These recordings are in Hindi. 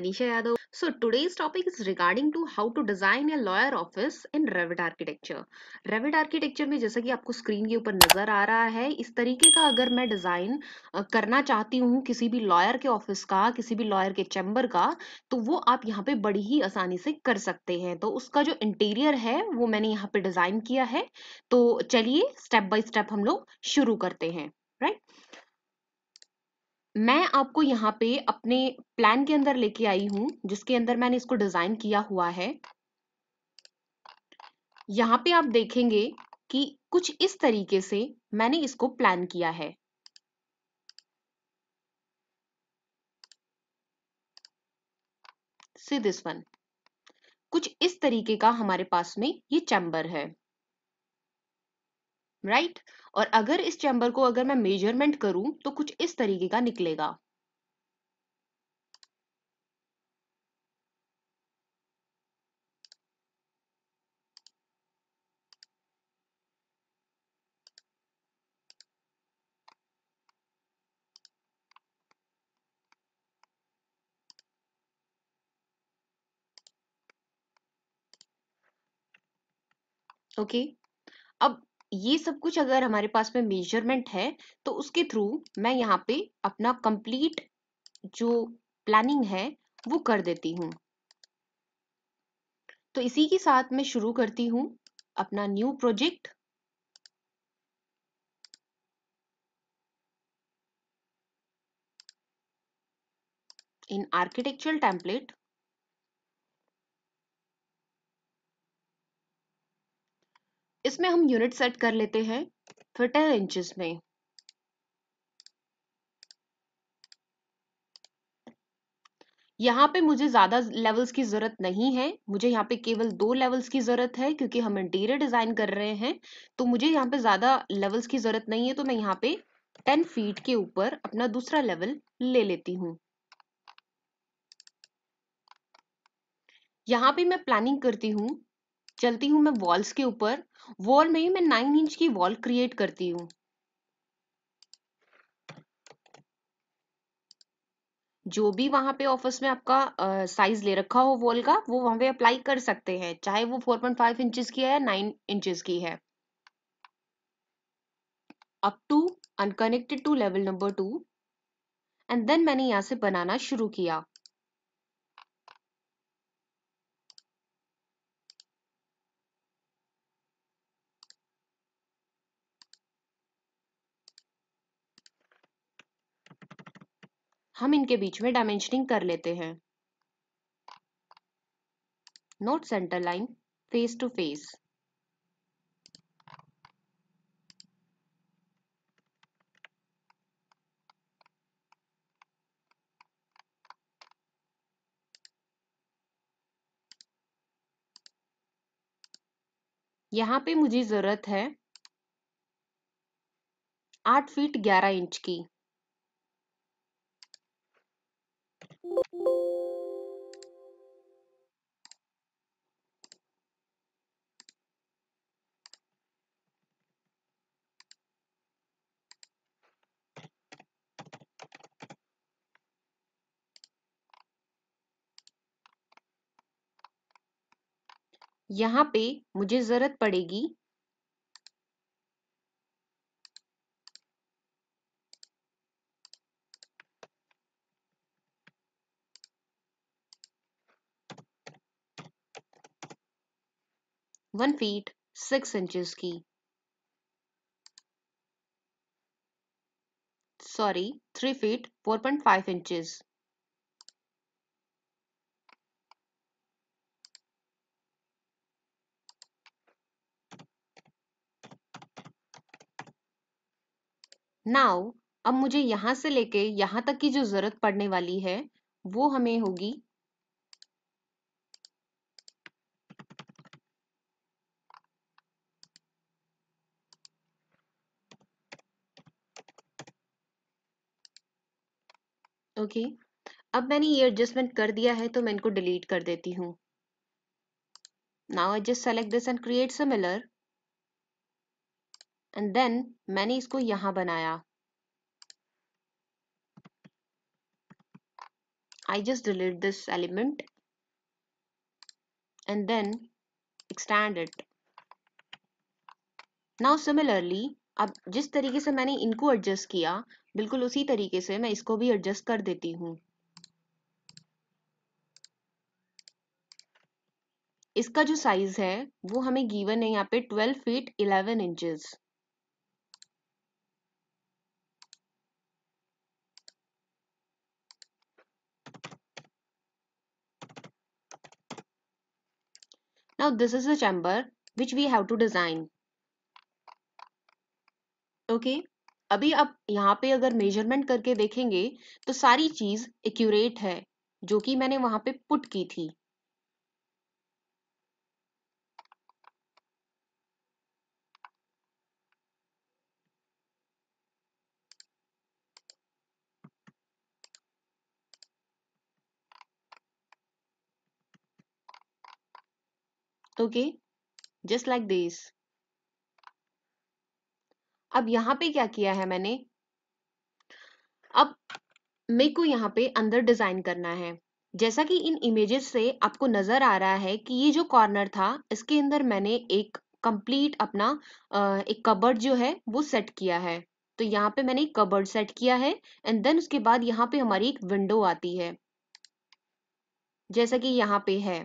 Manisha Yadav. So today's topic is regarding to how to design a lawyer office in Revit architecture. Revit architecture में जैसा कि आपको screen के ऊपर नजर आ रहा है इस तरीके का अगर मैं design करना चाहती हूँ किसी भी lawyer के office का किसी भी lawyer के chamber का तो वो आप यहाँ पे बड़ी ही आसानी से कर सकते हैं तो उसका जो interior है वो मैंने यहाँ पे design किया है तो चलिए step by step हम लोग शुरू करते हैं right? मैं आपको यहाँ पे अपने प्लान के अंदर लेके आई हूँ जिसके अंदर मैंने इसको डिजाइन किया हुआ है यहाँ पे आप देखेंगे कि कुछ इस तरीके से मैंने इसको प्लान किया है सी दिस वन कुछ इस तरीके का हमारे पास में ये चैम्बर है राइट right? और अगर इस चैम्बर को अगर मैं मेजरमेंट करूं तो कुछ इस तरीके का निकलेगा ओके okay. अब ये सब कुछ अगर हमारे पास में मेजरमेंट है तो उसके थ्रू मैं यहाँ पे अपना कंप्लीट जो प्लानिंग है वो कर देती हूँ तो इसी के साथ मैं शुरू करती हूँ अपना new project in architectural template इसमें हम यूनिट सेट कर लेते हैं फिर टेन में यहाँ पे मुझे ज्यादा लेवल्स की जरूरत नहीं है मुझे यहाँ पे केवल दो लेवल्स की जरूरत है क्योंकि हम इंटीरियर डिजाइन कर रहे हैं तो मुझे यहाँ पे ज्यादा लेवल्स की जरूरत नहीं है तो मैं यहाँ पे टेन फीट के ऊपर अपना दूसरा लेवल ले लेती हूँ यहाँ पे मैं प्लानिंग करती हूँ चलती हूँ मैं वॉल्स के ऊपर वॉल में ही मैं नाइन इंच की वॉल क्रिएट करती हूँ जो भी वहां पे ऑफिस में आपका साइज ले रखा हो वॉल का वो वहां पे अप्लाई कर सकते हैं चाहे वो 4.5 इंचेस की है या 9 इंचेस की है up to unconnected to level number two and then मैंने यहां से बनाना शुरू किया हम इनके बीच में डायमेंशनिंग कर लेते हैं note centre line face to face यहां पे मुझे जरूरत है आठ फीट ग्यारह इंच की यहां पे मुझे जरूरत पड़ेगी वन फीट सिक्स इंचेस की sorry three feet four point five inches now अब मुझे यहां से लेके यहां तक की जो ज़रूरत पड़ने वाली है वो हमें होगी ओके okay. अब मैंने ये एडजस्टमेंट कर दिया है तो मैं इनको डिलीट कर देती हूं now I just select this and create similar and then मैंने इसको यहां बनाया I just delete this element and then extend it now similarly अब जिस तरीके से मैंने इनको एडजस्ट किया बिल्कुल उसी तरीके से मैं इसको भी एडजस्ट कर देती हूं इसका जो साइज है वो हमें गिवन है यहाँ पे 12 feet 11 inches Now this is the chamber which we have to design. Okay okay? अभी आप यहाँ पे अगर मेजरमेंट करके देखेंगे तो सारी चीज एक्यूरेट है जो कि मैंने वहां पे पुट की थी okay जस्ट लाइक दिस अब यहां पे क्या किया है मैंने अब मेरे को यहाँ पे अंदर डिजाइन करना है जैसा कि इन इमेजेस से आपको नजर आ रहा है कि ये जो कॉर्नर था इसके अंदर मैंने एक कंप्लीट अपना एक कबर्ड जो है वो सेट किया है तो यहाँ पे मैंने एक कबर्ड सेट किया है एंड देन उसके बाद यहाँ पे हमारी एक विंडो आती है जैसा कि यहाँ पे है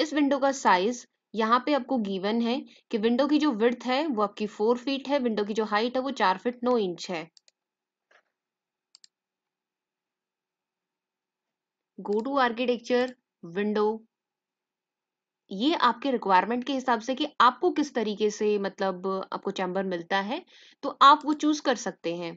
इस विंडो का साइज यहाँ पे आपको गिवन है कि विंडो की जो विर्थ है वो आपकी फोर फीट है विंडो की जो हाइट है वो चार फीट नौ इंच है गो टू आर्किटेक्चर विंडो ये आपके रिक्वायरमेंट के हिसाब से कि आपको किस तरीके से मतलब आपको चैम्बर मिलता है तो आप वो चूज कर सकते हैं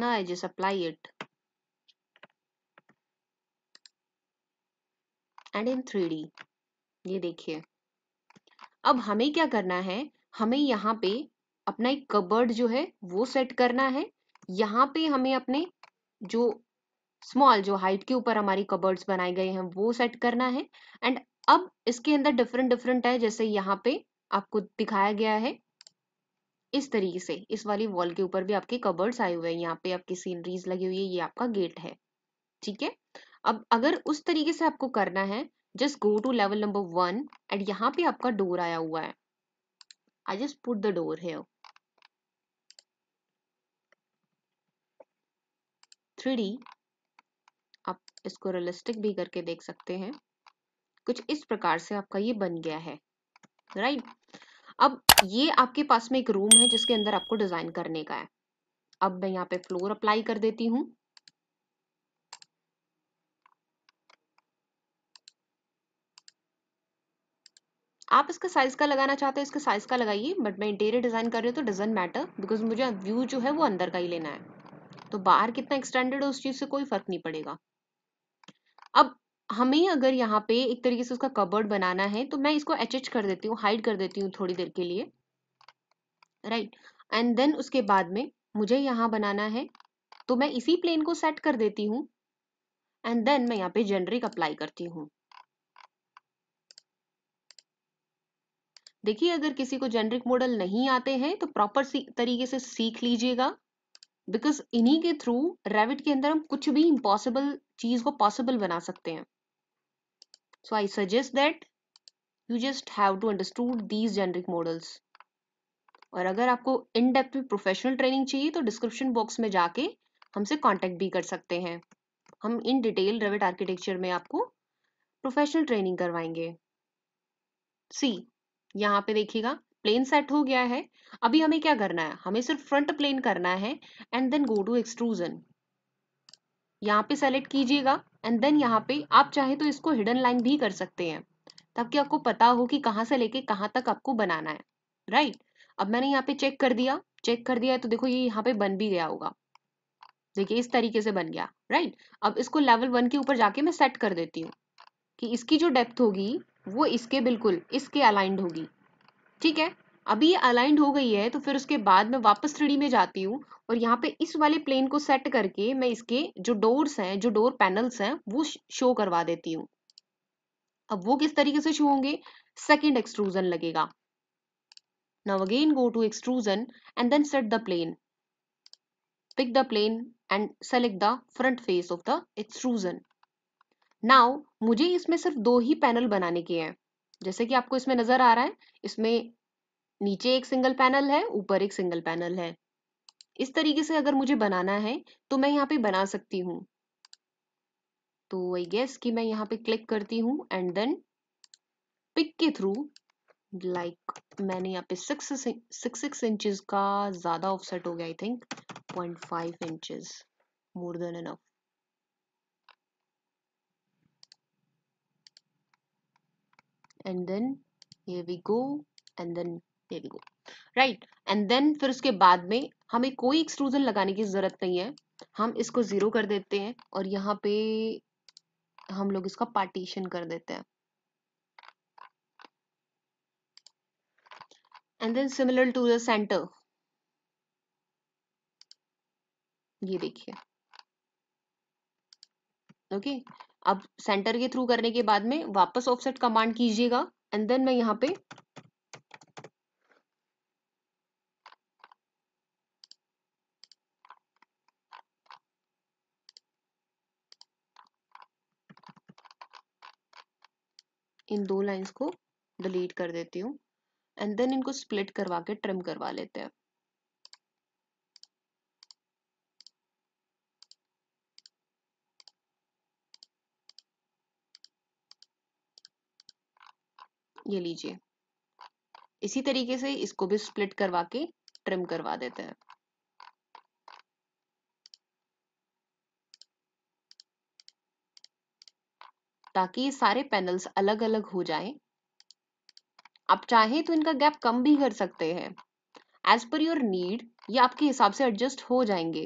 now I just apply it. And in three ये देखिए अब हमें क्या करना है हमें यहाँ पे अपना एक कबर्ड जो है वो सेट करना है यहाँ पे हमें अपने जो स्मॉल जो हाइट के ऊपर हमारी कबर्ड्स बनाए गए हैं वो सेट करना है एंड अब इसके अंदर डिफरेंट डिफरेंट है जैसे यहाँ पे आपको दिखाया गया है इस तरीके से इस वाली वॉल के ऊपर भी आपके कबर्ड्स आए हुए हैं यहाँ पे आपकी सीनरीज लगी हुई है ये आपका गेट है ठीक है अब अगर उस तरीके से आपको करना है just go to level number one and यहाँ पे आपका डोर आया हुआ है I just put the door है थ्री आप इसको रियलिस्टिक भी करके देख सकते हैं कुछ इस प्रकार से आपका ये बन गया है राइट right? अब ये आपके पास में एक रूम है जिसके अंदर आपको डिजाइन करने का है अब मैं यहाँ पे फ्लोर अप्लाई कर देती हूँ आप इसका साइज का लगाना चाहते हो इसका साइज का लगाइए बट मैं इंटीरियर डिजाइन कर रही हूँ तो डजेंट मैटर बिकॉज मुझे व्यू जो है वो अंदर का ही लेना है तो बाहर कितना एक्सटेंडेड है उस चीज से कोई फर्क नहीं पड़ेगा अब हमें अगर यहाँ पे एक तरीके से उसका कबर्ड बनाना है तो मैं इसको एच कर देती हूँ हाइड कर देती हूँ थोड़ी देर के लिए राइट एंड देन उसके बाद में मुझे यहाँ बनाना है तो मैं इसी प्लेन को सेट कर देती हूँ एंड देन मैं यहाँ पे जेनरिक अप्लाई करती हूँ देखिए अगर किसी को जेनरिक मॉडल नहीं आते हैं तो प्रॉपर तरीके से सीख लीजिएगा बिकॉज इन्हीं के थ्रू रेविट के अंदर हम कुछ भी इम्पॉसिबल चीज को पॉसिबल बना सकते हैं So I suggest that you just have to understood these generic models. और अगर आपको इन डेप्थ में प्रोफेशनल ट्रेनिंग चाहिए तो डिस्क्रिप्शन बॉक्स में जाके हमसे कांटेक्ट भी कर सकते हैं हम इन डिटेल रेविट आर्किटेक्चर में आपको प्रोफेशनल ट्रेनिंग करवाएंगे सी यहाँ पे देखिएगा प्लेन सेट हो गया है अभी हमें क्या करना है हमें सिर्फ फ्रंट प्लेन करना है and then go to extrusion यहाँ पे सेलेक्ट कीजिएगा एंड देन यहाँ पे आप चाहे तो इसको हिडन लाइन भी कर सकते हैं ताकि आपको पता हो कि कहाँ से लेके कहाँ तक आपको बनाना है राइट right? अब मैंने यहाँ पे चेक कर दिया चेक कर दिया है तो देखो ये यहाँ पे बन भी गया होगा देखिए इस तरीके से बन गया राइट right? अब इसको लेवल वन के ऊपर जाके मैं सेट कर देती हूँ कि इसकी जो डेप्थ होगी वो इसके बिल्कुल इसके अलाइंड होगी ठीक है अभी अलाइंड हो गई है तो फिर उसके बाद मैं वापस थ्रीडी में जाती हूँ और यहाँ पे इस वाले प्लेन को सेट करके मैं इसके जो डोर्स हैं जो डोर पैनल्स हैं वो शो करवा देती हूँ अब वो किस तरीके से शो होंगे सेकेंड एक्सट्रूजन लगेगा now again go to extrusion and then set the plane pick the plane and select the front face of the extrusion now मुझे इसमें सिर्फ दो ही पैनल बनाने के हैं जैसे कि आपको इसमें नजर आ रहा है इसमें नीचे एक सिंगल पैनल है ऊपर एक सिंगल पैनल है इस तरीके से अगर मुझे बनाना है तो मैं यहाँ पे बना सकती हूँ तो आई गेस कि मैं यहाँ पे क्लिक करती हूँ एंड देन पिक के थ्रू लाइक like, मैंने यहाँ पे सिक्स सिक्स सिक्स इंचज का ज्यादा ऑफसेट हो गया I think point five inches more than enough and then here we go and then देखो राइट एंड देन फिर उसके बाद में हमें कोई एक्सक्लूजन लगाने की ज़रूरत नहीं है हम इसको ज़ीरो कर देते हैं और यहाँ पे हम लोग इसका पार्टीशन कर देते हैं and then similar to the centre ये देखिए ओके okay. अब सेंटर के थ्रू करने के बाद में वापस ऑफसेट कमांड कीजिएगा एंड देन मैं यहाँ पे इन दो लाइंस को डिलीट कर देती हूँ एंड देन इनको स्प्लिट करवा के ट्रिम करवा लेते हैं ये लीजिए इसी तरीके से इसको भी स्प्लिट करवा के ट्रिम करवा देते हैं ताकि ये सारे पैनल्स अलग अलग हो जाएं आप चाहें तो इनका गैप कम भी कर सकते हैं एज पर योर नीड ये आपके हिसाब से एडजस्ट हो जाएंगे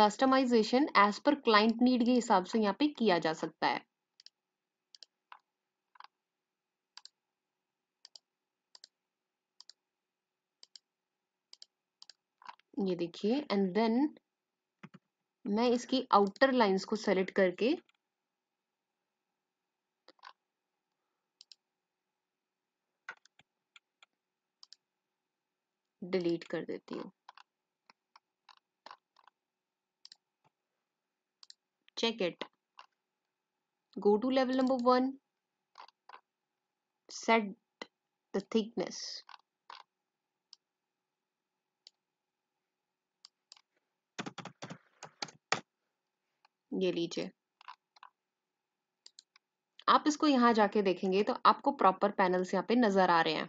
customisation as per client need के हिसाब से यहाँ पे किया जा सकता है ये देखिए एंड देन मैं इसकी आउटर लाइंस को सेलेक्ट करके डिलीट कर देती हूँ check it go to level number one set the thickness ये लीजिए आप इसको यहां जाके देखेंगे तो आपको प्रॉपर पैनल्स यहाँ पे नजर आ रहे हैं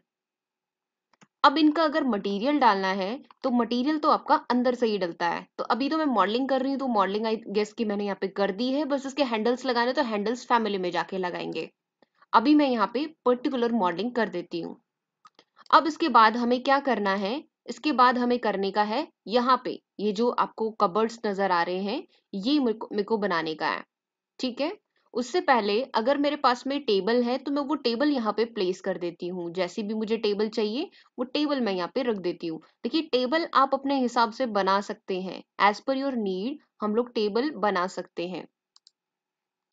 अब इनका अगर मटेरियल डालना है तो मटेरियल तो आपका अंदर से ही डलता है तो अभी तो मैं मॉडलिंग कर रही हूँ तो मॉडलिंग आई गेस की मैंने यहाँ पे कर दी है बस इसके हैंडल्स लगाने तो हैंडल्स फैमिली में जाके लगाएंगे अभी मैं यहाँ पे पर्टिकुलर मॉडलिंग कर देती हूँ अब इसके बाद हमें क्या करना है इसके बाद हमें करने का है यहाँ पे ये जो आपको कबर्ड्स नजर आ रहे हैं ये मेरे को बनाने का है ठीक है उससे पहले अगर मेरे पास में टेबल है तो मैं वो टेबल यहाँ पे प्लेस कर देती हूँ जैसी भी मुझे टेबल चाहिए वो टेबल मैं यहाँ पे रख देती हूँ देखिए टेबल आप अपने हिसाब से बना सकते हैं एज पर योर नीड हम लोग टेबल बना सकते हैं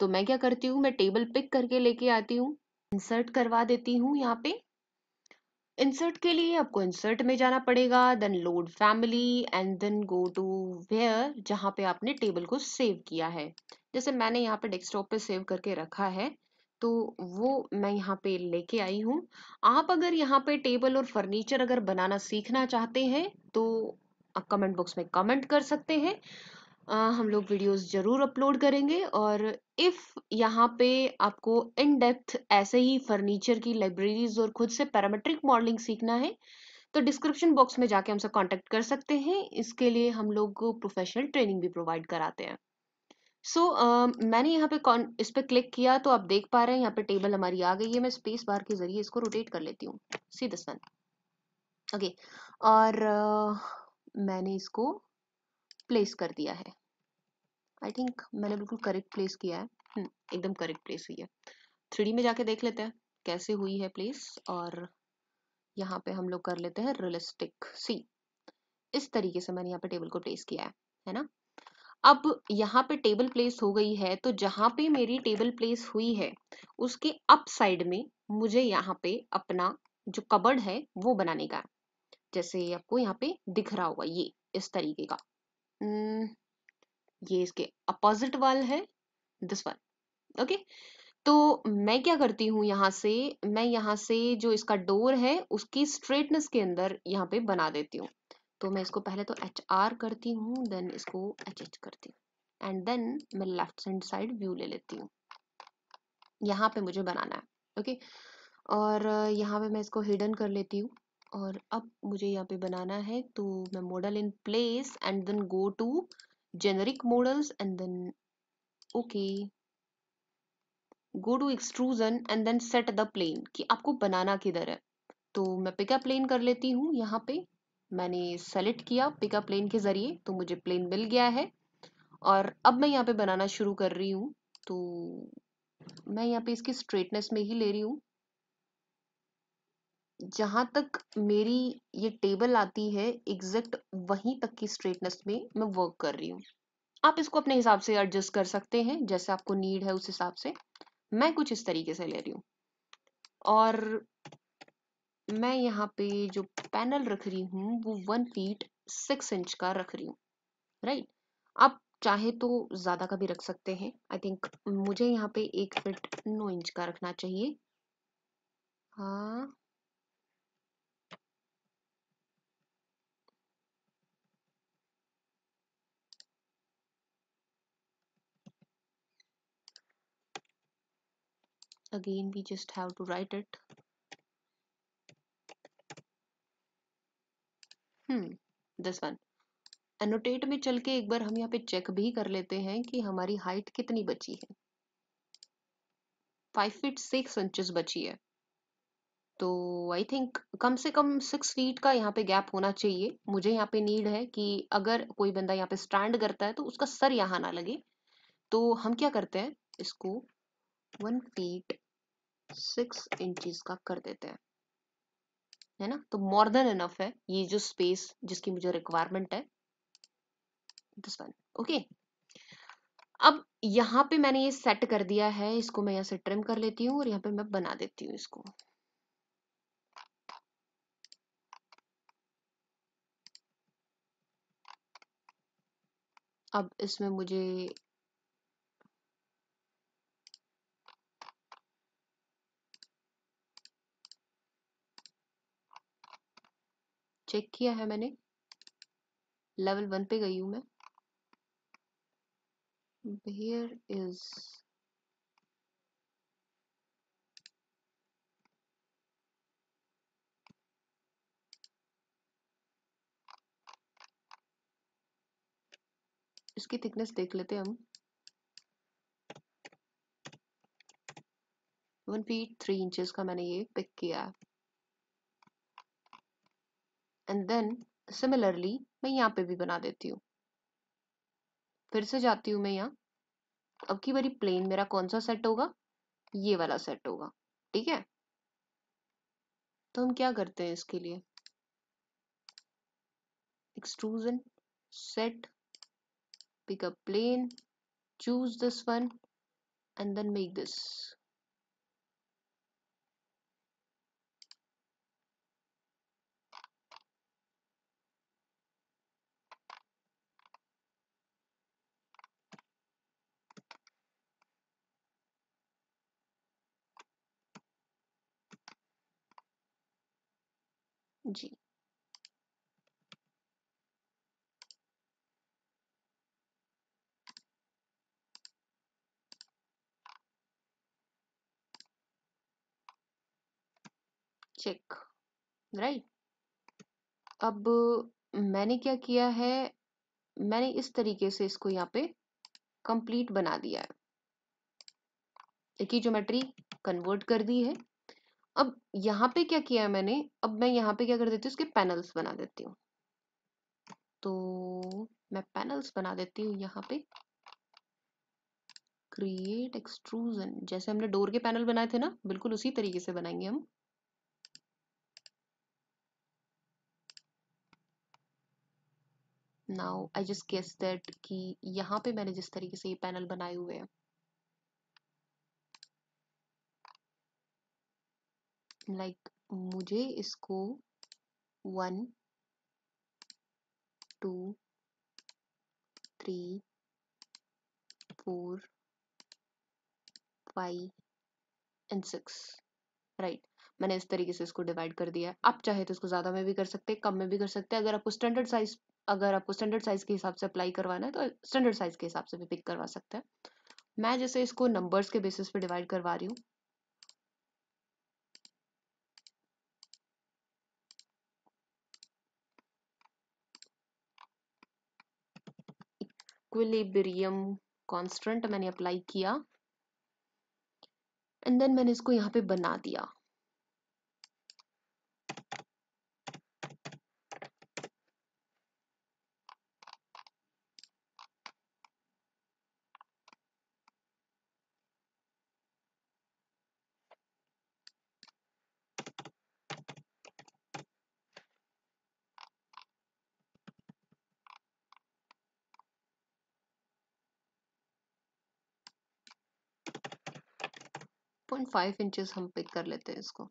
तो मैं क्या करती हूँ मैं टेबल पिक करके लेके आती हूँ इंसर्ट करवा देती हूँ यहाँ पे इंसर्ट के लिए आपको इंसर्ट में जाना पड़ेगा then load family and then go to where जहाँ पे आपने टेबल को सेव किया है जैसे मैंने यहाँ पे डेस्कटॉप पे सेव करके रखा है तो वो मैं यहाँ पे लेके आई हूँ आप अगर यहाँ पे टेबल और फर्नीचर अगर बनाना सीखना चाहते हैं तो कमेंट बॉक्स में कमेंट कर सकते हैं आ, हम लोग वीडियोस ज़रूर अपलोड करेंगे और इफ़ यहाँ पे आपको इन डेप्थ ऐसे ही फर्नीचर की लाइब्रेरीज और खुद से पैरामेट्रिक मॉडलिंग सीखना है तो डिस्क्रिप्शन बॉक्स में जाके हमसे कांटेक्ट कर सकते हैं इसके लिए हम लोग प्रोफेशनल ट्रेनिंग भी प्रोवाइड कराते हैं सो so, uh, मैंने यहाँ पे कौन इस पर क्लिक किया तो आप देख पा रहे हैं यहाँ पे टेबल हमारी आ गई है मैं स्पेस बार के जरिए इसको रोटेट कर लेती हूँ सी दस वन ओके और uh, मैंने इसको प्लेस कर दिया है आई थिंक मैंने बिल्कुल करेक्ट प्लेस किया है हम्म, एकदम करेक्ट प्लेस हुई है थ्री में जाके देख लेते हैं कैसे हुई है प्लेस और यहाँ पे हम लोग कर लेते हैं रियलिस्टिक सी इस तरीके से मैंने यहाँ पे टेबल को प्लेस किया है है ना अब यहाँ पे टेबल प्लेस हो गई है तो जहां पे मेरी टेबल प्लेस हुई है उसके अप साइड में मुझे यहाँ पे अपना जो कबर्ड है वो बनाने का जैसे आपको यहाँ पे दिख रहा होगा ये इस तरीके का Hmm, ये इसके अपोजिट वाल है दिस वन ओके तो मैं क्या करती हूँ यहाँ से मैं यहाँ से जो इसका डोर है उसकी स्ट्रेटनेस के अंदर यहाँ पे बना देती हूँ तो मैं इसको पहले तो एच आर करती हूँ देन इसको एच एच करती हूँ एंड देन मैं लेफ्ट हैंड साइड व्यू ले लेती हूँ यहाँ पे मुझे बनाना है ओके okay? और यहाँ पे मैं इसको हिडन कर लेती हूँ और अब मुझे यहाँ पे बनाना है तो मैं model in place and then go to generic models and then okay go to extrusion and then set the plane कि आपको बनाना किधर है तो मैं पिकअप प्लेन कर लेती हूँ यहाँ पे मैंने सेलेक्ट किया पिकअप प्लेन के ज़रिए तो मुझे प्लेन मिल गया है और अब मैं यहाँ पे बनाना शुरू कर रही हूँ तो मैं यहाँ पे इसकी स्ट्रेटनेस में ही ले रही हूँ जहां तक मेरी ये टेबल आती है एग्जैक्ट वहीं तक की स्ट्रेटनेस में मैं वर्क कर रही हूँ आप इसको अपने हिसाब से एडजस्ट कर सकते हैं जैसे आपको नीड है उस हिसाब से मैं कुछ इस तरीके से ले रही हूँ और मैं यहाँ पे जो पैनल रख रही हूँ वो वन फीट सिक्स इंच का रख रही हूँ राइट आप चाहे तो ज़्यादा का भी रख सकते हैं आई थिंक मुझे यहाँ पे एक फिट नौ इंच का रखना चाहिए हाँ again we just have to write it hmm this one annotate में चल के एक बार हम यहाँ पे check भी कर लेते हैं कि हमारी height कितनी बची है फाइव फीट सिक्स इंचेस बची है तो आई थिंक कम से कम सिक्स फीट का यहाँ पे गैप होना चाहिए मुझे यहाँ पे नीड है कि अगर कोई बंदा यहाँ पे स्टैंड करता है तो उसका सर यहाँ ना लगे तो हम क्या करते हैं इसको वन फीट सिक्स इंचज का कर देते हैं है ना तो मोर देन इनफ है ये जो स्पेस जिसकी मुझे रिक्वायरमेंट है दिस वन ओके अब यहाँ पे मैंने ये सेट कर दिया है इसको मैं यहाँ से ट्रिम कर लेती हूँ और यहाँ पे मैं बना देती हूँ इसको अब इसमें मुझे चेक किया है मैंने लेवल वन पे गई हूँ मैं here इज इसकी थिकनेस देख लेते हम वन फीट थ्री इंचेस का मैंने ये पिक किया है एंड देन सिमिलरली मैं यहाँ पे भी बना देती हूँ फिर से जाती हूँ मैं यहाँ अब की बारी प्लेन मेरा कौन सा सेट होगा ये वाला सेट होगा ठीक है तो हम क्या करते हैं इसके लिए extrusion set pick a plane choose this one and then make जी चेक राइट अब मैंने क्या किया है मैंने इस तरीके से इसको यहाँ पे कंप्लीट बना दिया है एक ही ज्योमेट्री कन्वर्ट कर दी है अब यहाँ पे क्या किया है मैंने अब मैं यहाँ पे क्या कर देती हूँ उसके पैनल्स बना देती हूँ तो मैं पैनल्स बना देती हूँ यहाँ पे क्रिएट एक्सट्रूजन जैसे हमने डोर के पैनल बनाए थे ना बिल्कुल उसी तरीके से बनाएंगे हम now I just guess that कि यहाँ पे मैंने जिस तरीके से ये पैनल बनाए हुए हैं लाइक मुझे इसको one two three four five and six right मैंने इस तरीके से इसको डिवाइड कर दिया है आप चाहे तो इसको ज़्यादा में भी कर सकते हैं कम में भी कर सकते हैं अगर आपको स्टैंडर्ड साइज अगर आपको स्टैंडर्ड साइज के हिसाब से अप्लाई करवाना है तो स्टैंडर्ड साइज के हिसाब से भी पिक करवा सकते हैं मैं जैसे इसको नंबर्स के बेसिस पे डिवाइड करवा रही हूँ इक्विलिब्रियम कांस्टेंट मैंने अप्लाई किया एंड देन मैंने इसको यहाँ पे बना दिया फाइव इंचेस हम पिक कर लेते हैं इसको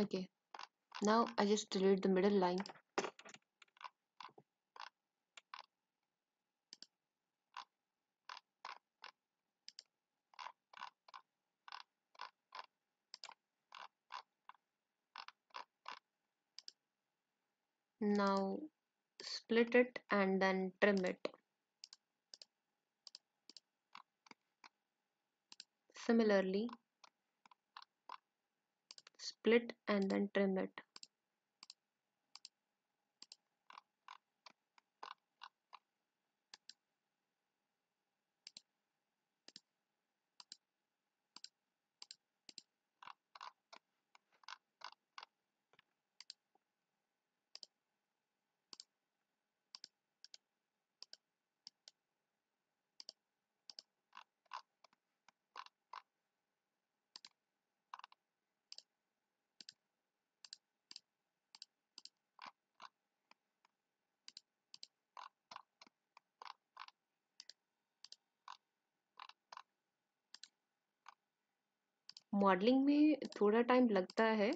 okay now I just delete the middle line now split it and then trim it similarly split and then trim it modelling में थोड़ा टाइम लगता है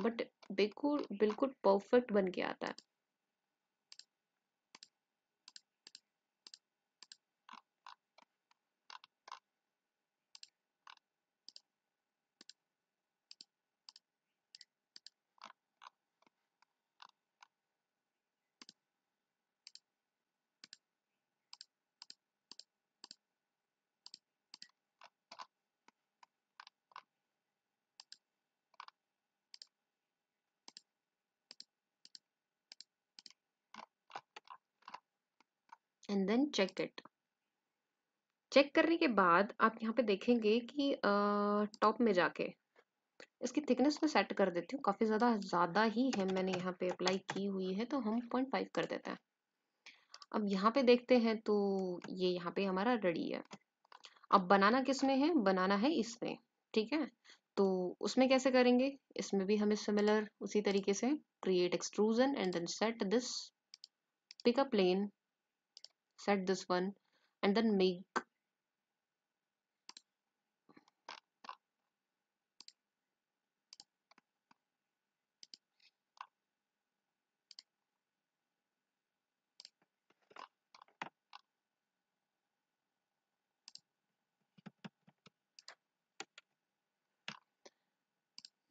बट बिल्कुल बिल्कुल परफेक्ट बन के आता है टिकट चेक करने के बाद आप यहाँ पे देखेंगे कि टॉप में जाके इसकी थिकनेस में सेट कर देती हूँ काफ़ी ज़्यादा ज़्यादा ही है मैंने यहाँ पे अप्लाई की हुई है तो हम पॉइंट फाइव कर देते हैं अब यहाँ पे देखते हैं तो ये यह यहाँ पे हमारा रेडी है अब बनाना किस में है बनाना है इसमें ठीक है तो उसमें कैसे करेंगे इसमें भी हमें सिमिलर उसी तरीके से create extrusion and then set this pick a plane set this one and then make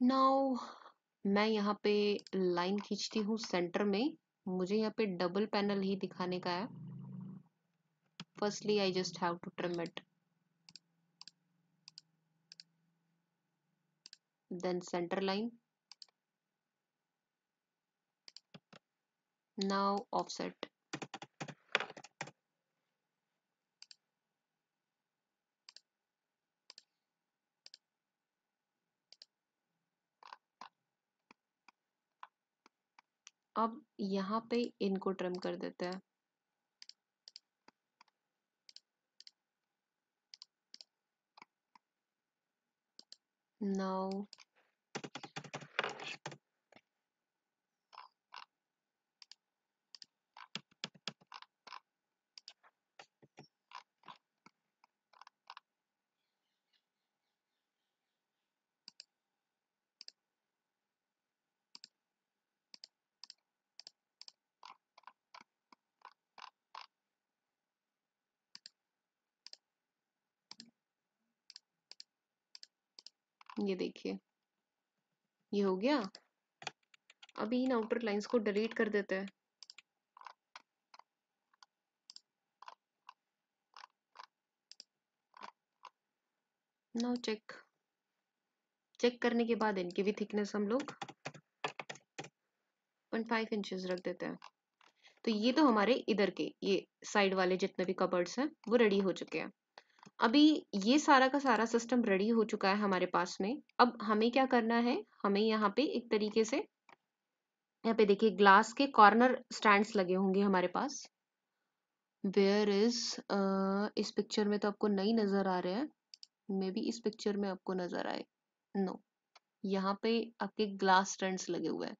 now मैं यहाँ पे लाइन खींचती हूँ सेंटर में मुझे यहाँ पे डबल पैनल ही दिखाने का है firstly I just have to trim it then center line now offset अब यहाँ पे इनको ट्रिम कर देते हैं No ये देखिए ये हो गया अभी इन आउटर लाइंस को डिलीट कर देते हैं नो चेक चेक करने के बाद इनकी भी थिकनेस हम लोग पॉइंट फाइव रख देते हैं तो ये तो हमारे इधर के ये साइड वाले जितने भी कबर्ड्स हैं वो रेडी हो चुके हैं अभी ये सारा का सारा सिस्टम रेडी हो चुका है हमारे पास में अब हमें क्या करना है हमें यहाँ पे एक तरीके से यहाँ पे देखिए ग्लास के कॉर्नर स्टैंड्स लगे होंगे हमारे पास वेयर इज इस पिक्चर में तो आपको नहीं नजर आ रहे हैं मे बी इस पिक्चर में आपको नजर आए नो no. यहाँ पे आपके ग्लास स्टैंड्स लगे हुए हैं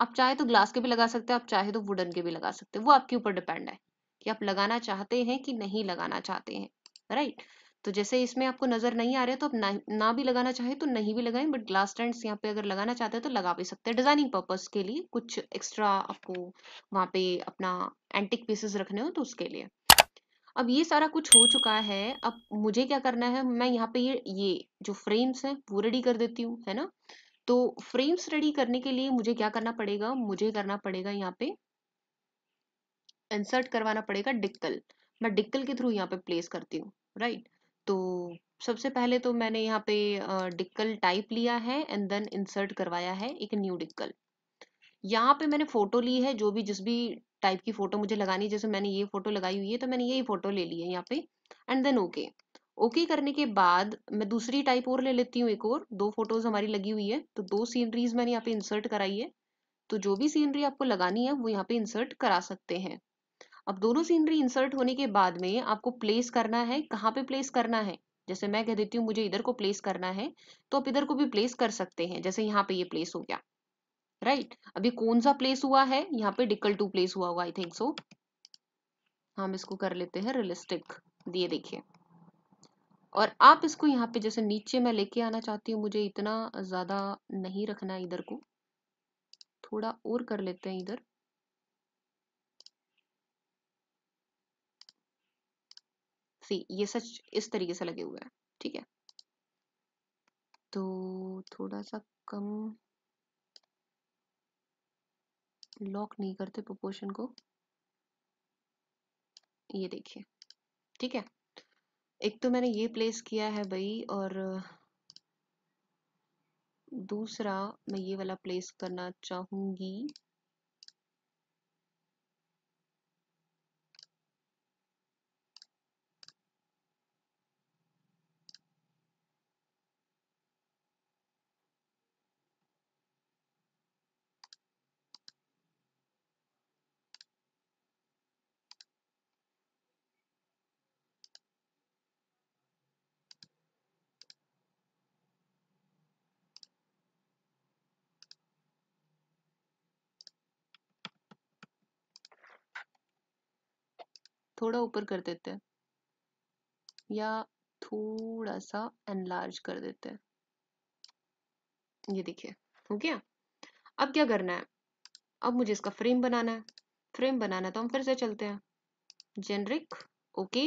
आप चाहे तो ग्लास के भी लगा सकते हैं आप चाहे तो वुडन के भी लगा सकते हैं वो आपके ऊपर डिपेंड है कि आप लगाना चाहते हैं कि नहीं लगाना चाहते हैं राइट तो जैसे इसमें आपको नजर नहीं आ रहे तो आप ना, ना भी लगाना चाहे तो नहीं भी लगाएं बट ग्लास स्टैंड यहाँ पे अगर लगाना चाहते हैं तो लगा भी सकते हैं डिजाइनिंग पर्पज के लिए कुछ एक्स्ट्रा आपको वहाँ पे अपना एंटिक पीसेस रखने हो तो उसके लिए अब ये सारा कुछ हो चुका है अब मुझे क्या करना है मैं यहाँ पे ये ये जो फ्रेम्स हैं वो रेडी कर देती हूँ है ना तो फ्रेम्स रेडी करने के लिए मुझे क्या करना पड़ेगा मुझे करना पड़ेगा यहाँ पे इंसर्ट करवाना पड़ेगा डिक्कल मैं डिक्कल के थ्रू यहाँ पे प्लेस करती हूँ राइट तो सबसे पहले तो मैंने यहाँ पे डिक्कल टाइप लिया है एंड देन इंसर्ट करवाया है एक न्यू डिक्कल यहाँ पे मैंने फोटो ली है जो भी जिस भी टाइप की फोटो मुझे लगानी जैसे मैंने ये फोटो लगाई हुई है तो मैंने यही फोटो ले ली है यहाँ पे एंड देन ओके ओके करने के बाद मैं दूसरी टाइप और ले लेती हूँ एक और दो फोटोज हमारी लगी हुई है तो दो सीनरीज मैंने यहाँ पे इंसर्ट कराई है तो जो भी सीनरी आपको लगानी है वो यहाँ पे इंसर्ट करा सकते हैं अब दोनों सीनरी इंसर्ट होने के बाद में आपको प्लेस करना है कहाँ पे प्लेस करना है जैसे मैं कह देती हूँ मुझे इधर को प्लेस करना है तो आप इधर को भी प्लेस कर सकते हैं जैसे यहाँ पे ये प्लेस हो गया राइट right? अभी कौन सा प्लेस हुआ है यहाँ पे डिकल टू प्लेस हुआ होगा आई थिंक सो हम इसको कर लेते हैं रियलिस्टिक दिए देखिए और आप इसको यहाँ पे जैसे नीचे मैं लेके आना चाहती हूँ मुझे इतना ज्यादा नहीं रखना है इधर को थोड़ा और कर लेते हैं इधर सी ये सच इस तरीके से लगे हुए हैं ठीक है तो थोड़ा सा कम लॉक नहीं करते प्रोपोर्शन को ये देखिए ठीक है एक तो मैंने ये प्लेस किया है भाई और दूसरा मैं ये वाला प्लेस करना चाहूंगी थोड़ा ऊपर कर देते हैं या थोड़ा सा एनलार्ज कर देते हैं ये देखिए हो गया अब क्या करना है अब मुझे इसका फ्रेम बनाना है फ्रेम बनाना है तो हम फिर से चलते हैं generic okay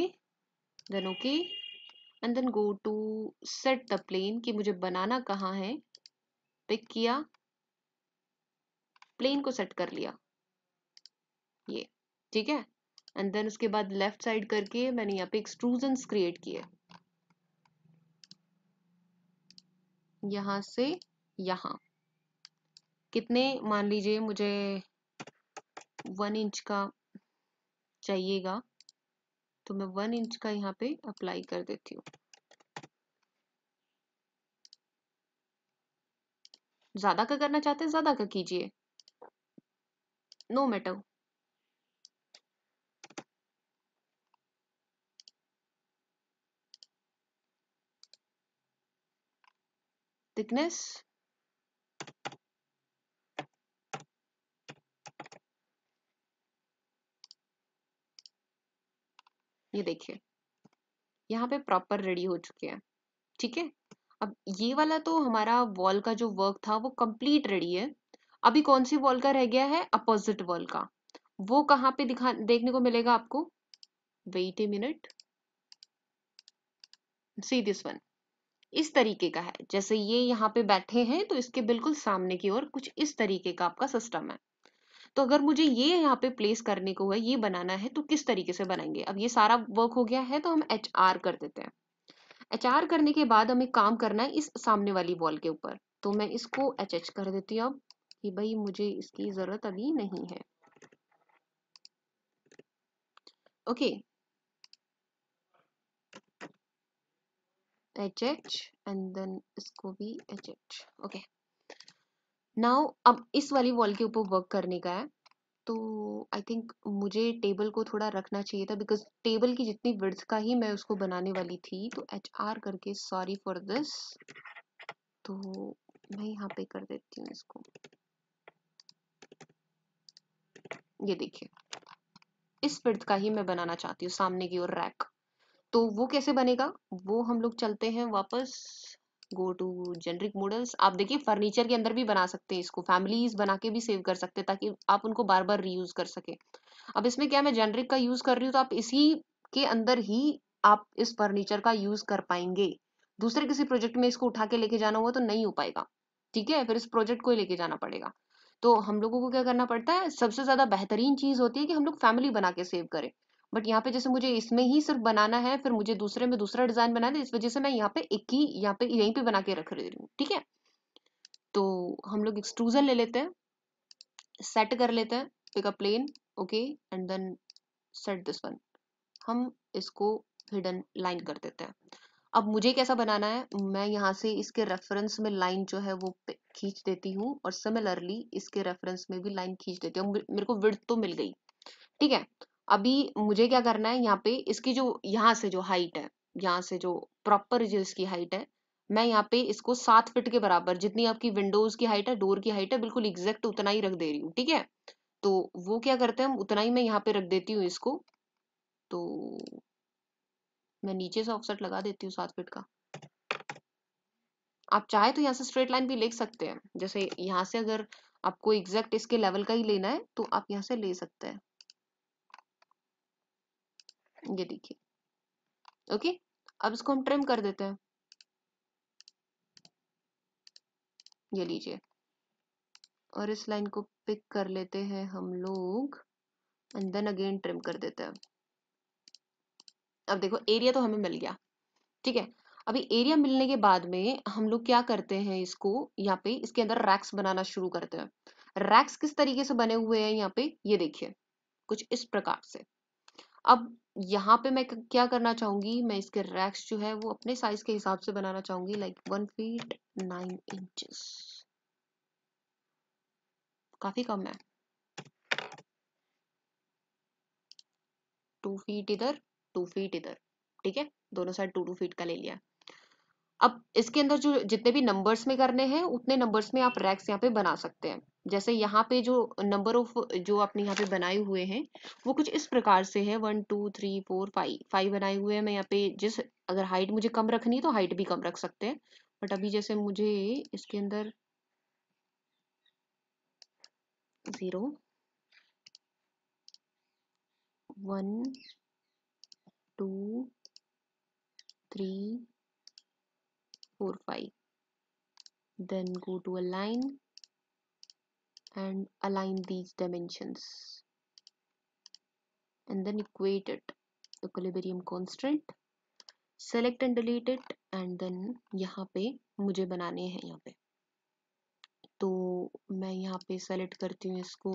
then okay and then go to set the plane कि मुझे बनाना कहाँ है पिक किया प्लेन को सेट कर लिया ये ठीक है एंड देन उसके बाद लेफ्ट साइड करके मैंने यहाँ पे एक्सट्रूजन क्रिएट किए यहां से यहां कितने मान लीजिए मुझे वन इंच का चाहिएगा तो मैं वन इंच का यहाँ पे अप्लाई कर देती हूँ ज्यादा का करना चाहते हैं ज्यादा का कीजिए नो मैटर thickness ये देखिए यहाँ पे प्रॉपर रेडी हो चुके हैं ठीक है अब ये वाला तो हमारा वॉल का जो वर्क था वो कंप्लीट रेडी है अभी कौन सी वॉल का रह गया है अपोजिट वॉल का वो कहाँ पे दिखा देखने को मिलेगा आपको wait a minute see this one इस तरीके का है जैसे ये यहाँ पे बैठे हैं तो इसके बिल्कुल सामने की ओर कुछ इस तरीके का आपका सिस्टम है तो अगर मुझे ये यहाँ पे प्लेस करने को है ये बनाना है तो किस तरीके से बनाएंगे अब ये सारा वर्क हो गया है तो हम एच आर कर देते हैं एच आर करने के बाद हमें काम करना है इस सामने वाली बॉल के ऊपर तो मैं इसको एच एच कर देती हूँ अब कि भाई मुझे इसकी ज़रूरत अभी नहीं है okay okay, H H and then इसको भी एच एच ओके नाउ अब इस वाली वॉल के ऊपर वर्क करने का है तो आई थिंक मुझे टेबल को थोड़ा रखना चाहिए था बिकॉज टेबल की जितनी विड्थ का ही मैं उसको बनाने वाली थी तो एच आर करके सॉरी फॉर दिस तो मैं यहाँ पे कर देती हूँ इसको ये देखिए इस विड्थ का ही मैं बनाना चाहती हूँ सामने की ओर रैक तो वो कैसे बनेगा वो हम लोग चलते हैं वापस गो टू जेनरिक मॉडल्स आप देखिए फर्नीचर के अंदर भी बना सकते हैं इसको फैमिलीज बना के भी सेव कर सकते हैं ताकि आप उनको बार बार रीयूज कर सके अब इसमें क्या मैं जेनरिक का यूज कर रही हूँ तो आप इसी के अंदर ही आप इस फर्नीचर का यूज कर पाएंगे दूसरे किसी प्रोजेक्ट में इसको उठा के लेके जाना हुआ तो नहीं हो पाएगा ठीक है फिर इस प्रोजेक्ट को ही लेके जाना पड़ेगा तो हम लोगों को क्या करना पड़ता है सबसे ज्यादा बेहतरीन चीज होती है कि हम लोग फैमिली बना के सेव करें बट यहाँ पे जैसे मुझे इसमें ही सिर्फ बनाना है फिर मुझे दूसरे में दूसरा डिजाइन बनाना है इस वजह से मैं यहाँ पे एक ही यहाँ पे यहीं पे बना के रख रही हूँ ठीक है तो हम लोग एक्सट्रूजन ले लेते हैं सेट कर लेते हैं pick a plane okay and then set this one हम इसको हिडन लाइन कर देते हैं अब मुझे कैसा बनाना है मैं यहाँ से इसके रेफरेंस में लाइन जो है वो खींच देती हूँ और सिमिलरली इसके रेफरेंस में भी लाइन खींच देती हूँ मेरे को विड तो मिल गई ठीक है अभी मुझे क्या करना है यहाँ पे इसकी जो यहाँ से जो हाइट है यहाँ से जो प्रॉपर जो इसकी हाइट है मैं यहाँ पे इसको सात फिट के बराबर जितनी आपकी विंडोज की हाइट है डोर की हाइट है बिल्कुल एग्जैक्ट उतना ही रख दे रही हूँ ठीक है तो वो क्या करते हैं हम उतना ही मैं यहाँ पे रख देती हूँ इसको तो मैं नीचे से ऑफसेट लगा देती हूँ सात फिट का आप चाहे तो यहाँ से स्ट्रेट लाइन भी ले सकते हैं जैसे यहाँ से अगर आपको एग्जैक्ट इसके लेवल का ही लेना है तो आप यहाँ से ले सकते हैं ये देखिए ओके अब इसको हम ट्रिम कर देते हैं ये लीजिए और इस लाइन को पिक कर लेते हैं हम लोग एंड देन अगेन ट्रिम कर देते हैं अब देखो एरिया तो हमें मिल गया ठीक है अभी एरिया मिलने के बाद में हम लोग क्या करते हैं इसको यहाँ पे इसके अंदर रैक्स बनाना शुरू करते हैं रैक्स किस तरीके से बने हुए हैं यहाँ पे ये देखिए कुछ इस प्रकार से अब यहाँ पे मैं क्या करना चाहूंगी मैं इसके रैक्स जो है वो अपने साइज के हिसाब से बनाना चाहूंगी like one feet nine inches काफ़ी कम है टू फीट इधर टू फीट इधर ठीक है दोनों साइड टू टू फीट का ले लिया अब इसके अंदर जो जितने भी नंबर्स में करने हैं उतने नंबर्स में आप रैक्स यहाँ पे बना सकते हैं जैसे यहाँ पे जो नंबर ऑफ जो आपने यहाँ पे बनाए हुए हैं वो कुछ इस प्रकार से है one two three four five five बनाए हुए हैं मैं यहाँ पे जिस अगर हाइट मुझे कम रखनी है तो हाइट भी कम रख सकते हैं बट अभी जैसे मुझे इसके अंदर zero one two three four 5 then go to align and align these dimensions and then equate it equilibrium constant select and delete it and then यहाँ पे मुझे बनाने हैं यहाँ पे तो मैं यहाँ पे select करती हूँ इसको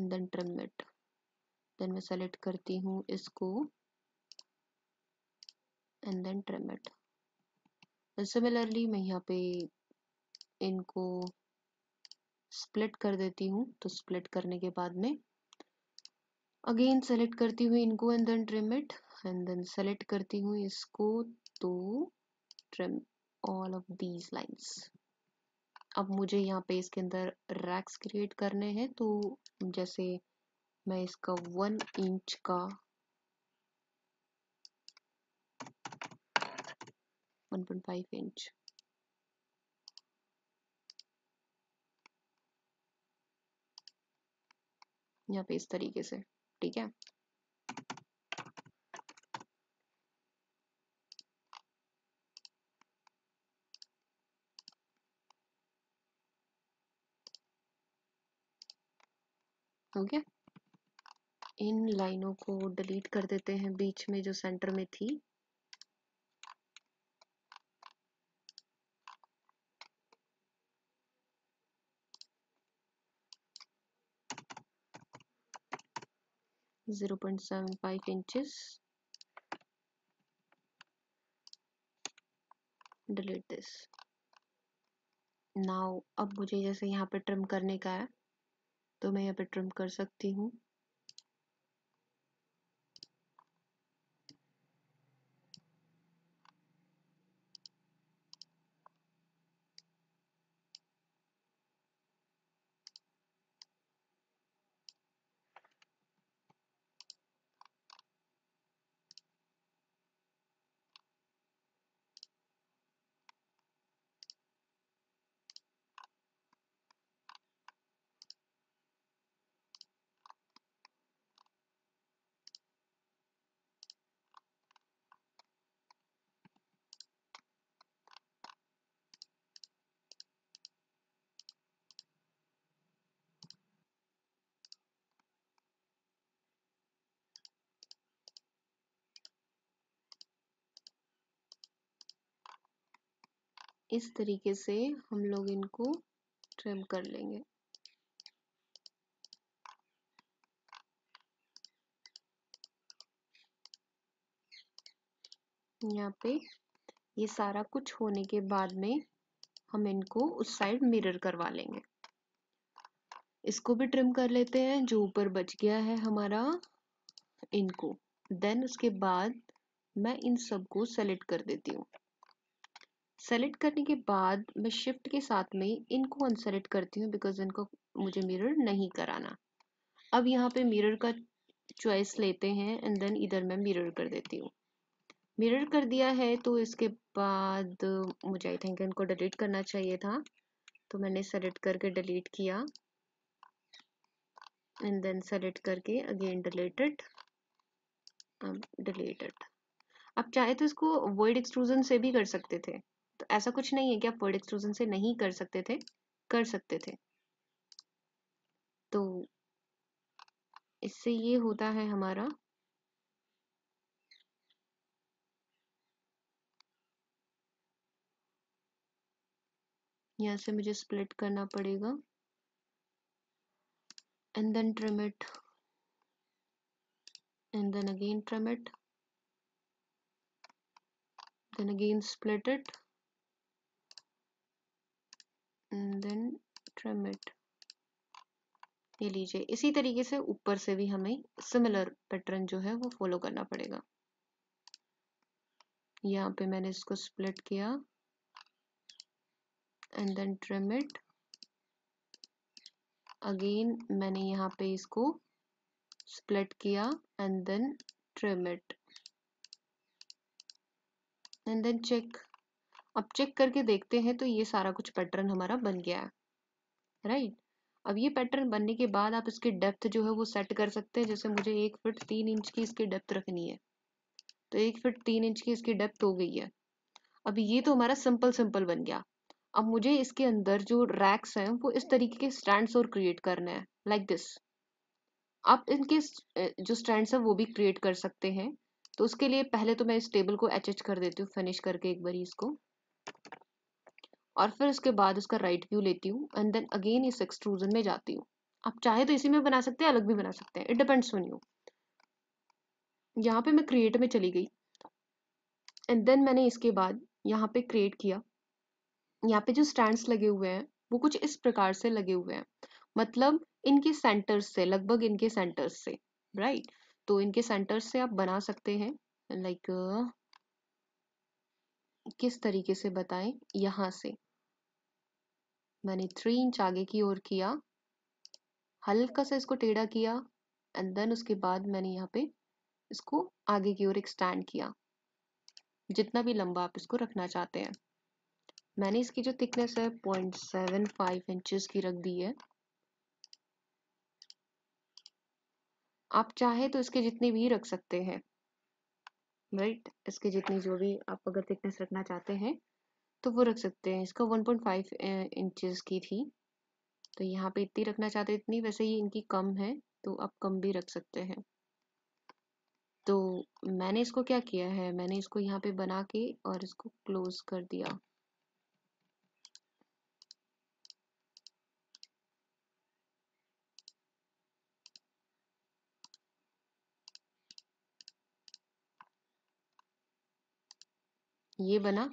and then trim it then मैं select करती हूँ इसको and then trim it similarly मैं यहाँ पे इनको स्प्लिट कर देती हूँ तो स्प्लिट करने के बाद में अगेन सेलेक्ट करती हूँ इनको and then trim it and then select करती हूँ इसको तो trim all of these lines अब मुझे यहाँ पे इसके अंदर रैक्स क्रिएट करने हैं तो जैसे मैं इसका वन इंच का 1.5 inch यहाँ पे इस तरीके से ठीक है ओके इन लाइनों को डिलीट कर देते हैं बीच में जो सेंटर में थी 0.75 inches delete this now अब मुझे जैसे यहाँ पे ट्रिम करने का है तो मैं यहाँ पे ट्रिम कर सकती हूँ इस तरीके से हम लोग इनको ट्रिम कर लेंगे यहाँ पे ये सारा कुछ होने के बाद में हम इनको उस साइड मिरर करवा लेंगे इसको भी ट्रिम कर लेते हैं जो ऊपर बच गया है हमारा इनको देन उसके बाद मैं इन सबको सेलेक्ट कर देती हूँ सेलेक्ट करने के बाद मैं शिफ्ट के साथ में इनको अनसेलेक्ट करती हूँ बिकॉज इनको मुझे मिरर नहीं कराना अब यहाँ पे मिरर का चॉइस लेते हैं एंड देन इधर मैं मिरर कर देती हूँ मिरर कर दिया है तो इसके बाद मुझे आई थिंक इनको डिलीट करना चाहिए था तो मैंने सेलेक्ट करके डिलीट किया एंड देन सेलेक्ट करके अगेन डिलीटेड डिलीटेड आप चाहे तो इसको वर्ड एक्सक्लूजन से भी कर सकते थे ऐसा कुछ नहीं है कि आप वर्ड एक्सक्लूजन से नहीं कर सकते थे कर सकते थे तो इससे ये होता है हमारा यहां से मुझे स्प्लिट करना पड़ेगा and then trim it and then again trim it then again split it then trim it ये लीजिए इसी तरीके से ऊपर से भी हमें सिमिलर पैटर्न जो है वो फॉलो करना पड़ेगा यहाँ पे मैंने इसको स्प्लिट किया and then trim it again मैंने यहाँ पे इसको स्प्लिट किया and then trim it and then check अब चेक करके देखते हैं तो ये सारा कुछ पैटर्न हमारा बन गया है राइट अब ये पैटर्न बनने के बाद आप इसकी डेप्थ जो है वो सेट कर सकते हैं जैसे मुझे एक फिट तीन इंच की इसकी डेप्थ रखनी है तो एक फिट तीन इंच की इसकी डेप्थ हो गई है अब ये तो हमारा सिंपल सिंपल बन गया अब मुझे इसके अंदर जो रैक्स हैं वो इस तरीके के स्टैंड्स और क्रिएट करना है लाइक like दिस आप इनके जो स्टैंड्स हैं वो भी क्रिएट कर सकते हैं तो उसके लिए पहले तो मैं इस टेबल को अटैच कर देती हूँ फिनिश करके एक बार इसको और फिर उसके बाद उसका राइट व्यू लेती हूँ एंड देन अगेन इस एक्सट्रूजन में जाती हूँ आप चाहे तो इसी में बना सकते हैं अलग भी बना सकते हैं इट डिपेंड्स ऑन यू यहाँ पे मैं क्रिएट में चली गई एंड देन मैंने इसके बाद यहाँ पे क्रिएट किया यहाँ पे जो स्टैंड्स लगे हुए हैं वो कुछ इस प्रकार से लगे हुए हैं मतलब इनके सेंटर से लगभग इनके सेंटर से राइट right? तो इनके सेंटर से आप बना सकते हैं लाइक like, uh, किस तरीके से बताएं यहाँ से मैंने थ्री इंच आगे की ओर किया हल्का सा इसको टेढ़ा किया एंड देन उसके बाद मैंने यहाँ पे इसको आगे की ओर एक्सटैंड किया जितना भी लंबा आप इसको रखना चाहते हैं मैंने इसकी जो थिकनेस है पॉइंट सेवन फाइव इंचज की रख दी है आप चाहे तो इसके जितनी भी रख सकते हैं राइट right? इसके जितनी जो भी आप अगर थिकनेस रखना चाहते हैं तो वो रख सकते हैं इसको 1.5 इंचज की थी तो यहाँ पे इतनी रखना चाहते इतनी वैसे ही इनकी कम है तो आप कम भी रख सकते हैं तो मैंने इसको क्या किया है मैंने इसको यहाँ पे बना के और इसको क्लोज कर दिया ये बना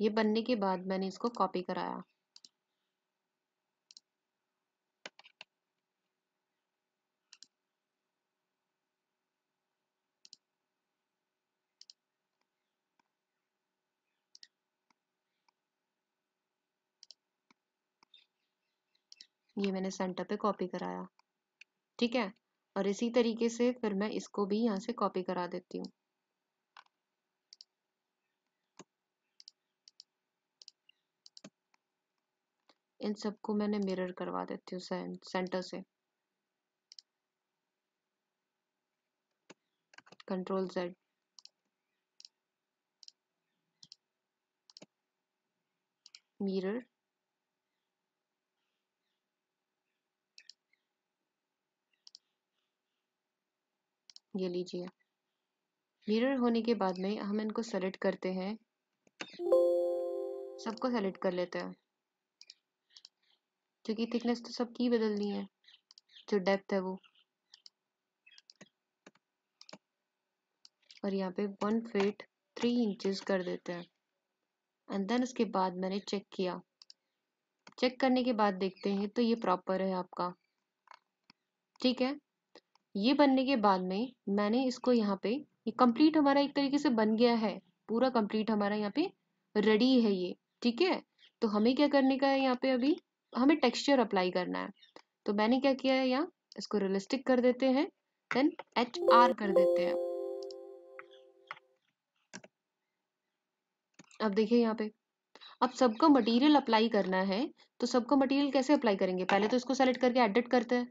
ये बनने के बाद मैंने इसको कॉपी कराया ये मैंने सेंटर पे कॉपी कराया ठीक है और इसी तरीके से फिर मैं इसको भी यहाँ से कॉपी करा देती हूँ इन सबको मैंने मिरर करवा देती हूँ सेंटर से कंट्रोल जेड मिरर ये लीजिए मिरर होने के बाद में हम इनको सेलेक्ट करते हैं सबको सेलेक्ट कर लेते हैं क्योंकि थिकनेस तो सबकी बदलनी है जो डेप्थ है वो और यहाँ पे वन फीट थ्री इंचेस कर देते हैं एंड देन उसके बाद मैंने चेक किया चेक करने के बाद देखते हैं तो ये प्रॉपर है आपका ठीक है ये बनने के बाद में मैंने इसको यहाँ पे ये कंप्लीट हमारा एक तरीके से बन गया है पूरा कंप्लीट हमारा यहाँ पे रेडी है ये ठीक है तो हमें क्या करने का है यहाँ पे अभी हमें टेक्सचर अप्लाई करना है तो मैंने क्या किया है यहाँ इसको रियलिस्टिक कर देते हैं देन एच आर कर देते हैं अब देखिए यहाँ पे अब सबको मटेरियल अप्लाई करना है तो सबको मटेरियल कैसे अप्लाई करेंगे पहले तो इसको सेलेक्ट करके एडिट करते हैं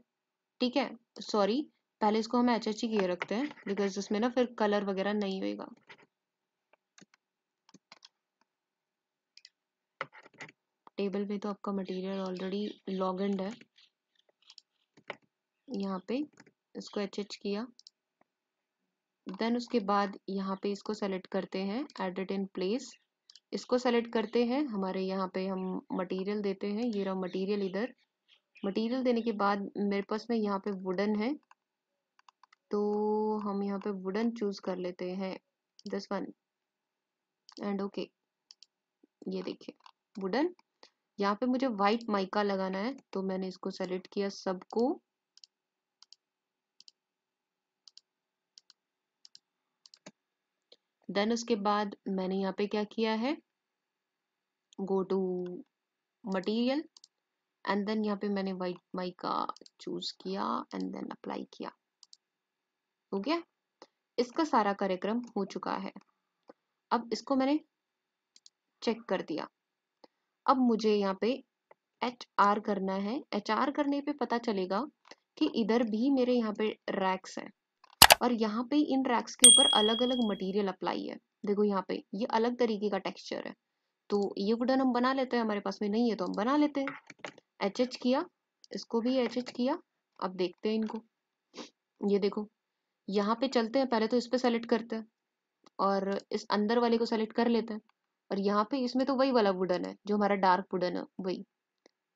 ठीक है सॉरी तो पहले इसको हम एच एच ही रखते हैं बिकॉज इसमें ना फिर कलर वगैरह नहीं होगा टेबल में तो आपका मटेरियल ऑलरेडी लॉग इंड है यहाँ पे इसको एच किया देन उसके बाद यहाँ पे इसको सेलेक्ट करते हैं एडिट इन प्लेस इसको सेलेक्ट करते हैं हमारे यहाँ पे हम मटेरियल देते हैं ये रहा मटेरियल इधर मटेरियल देने के बाद मेरे पास में यहाँ पे वुडन है तो हम यहाँ पे वुडन चूज कर लेते हैं दिस वन एंड ओके ये देखिए वुडन यहाँ पे मुझे व्हाइट माइका लगाना है तो मैंने इसको सेलेक्ट किया सबको देन उसके बाद मैंने यहाँ पे क्या किया है go to material and then यहाँ पे मैंने व्हाइट माइका चूज किया एंड देन अप्लाई किया हो गया इसका सारा कार्यक्रम हो चुका है अब इसको मैंने चेक कर दिया अब मुझे यहाँ पे एच आर करना है एच आर करने पे पता चलेगा कि इधर भी मेरे यहाँ पे रैक्स है और यहाँ पे इन रैक्स के ऊपर अलग अलग मटेरियल अप्लाई है देखो यहाँ पे ये अलग तरीके का टेक्सचर है तो ये वुडन हम बना लेते हैं हमारे पास में नहीं है तो हम बना लेते हैं एच एच किया इसको भी एच एच किया अब देखते हैं इनको ये देखो यहाँ पे चलते हैं पहले तो इस पर सेलेक्ट करते हैं और इस अंदर वाले को सेलेक्ट कर लेते हैं और यहाँ पे इसमें तो वही वाला वुडन है जो हमारा डार्क वुडन है वही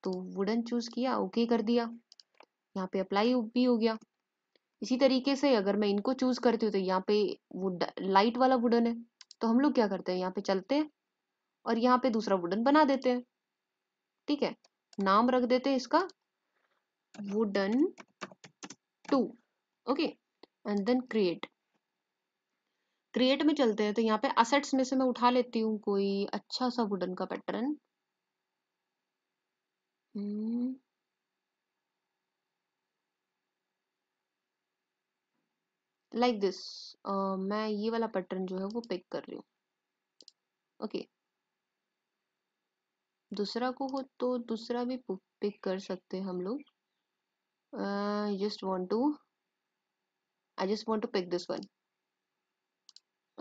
तो वुडन चूज किया ओके कर दिया यहाँ पे अप्लाई भी हो गया इसी तरीके से अगर मैं इनको चूज करती हूँ तो यहाँ पे वुड लाइट वाला वुडन है तो हम लोग क्या करते हैं यहाँ पे चलते हैं और यहाँ पे दूसरा वुडन बना देते हैं ठीक है नाम रख देते हैं इसका wooden two okay and then create create में चलते हैं तो यहाँ पे असेट्स में से मैं उठा लेती हूँ कोई अच्छा सा वुडन का पैटर्न लाइक दिस uh, मैं ये वाला पैटर्न जो है वो पिक कर रही हूँ ओके okay. दूसरा को हो तो दूसरा भी पिक कर सकते हैं हम लोग just want to I just want to pick this one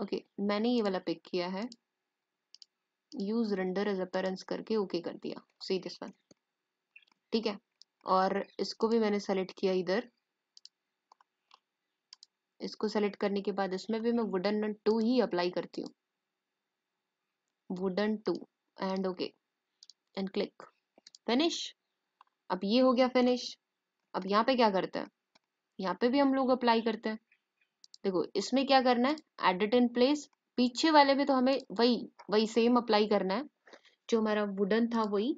okay मैंने ये वाला पिक किया है यूज रेंडर एज अपेरेंस करके ओके कर दिया सी दिस वन ठीक है और इसको भी मैंने सेलेक्ट किया इधर इसको सेलेक्ट करने के बाद इसमें भी मैं वुडन टू ही अप्लाई करती हूँ wooden two and okay and click finish अब ये हो गया फिनिश अब यहाँ पे क्या करते हैं यहाँ पे भी हम लोग अप्लाई करते हैं देखो इसमें क्या करना है एडिट इन प्लेस पीछे वाले में तो हमें वही वही सेम अप्लाई करना है जो हमारा वुडन था वही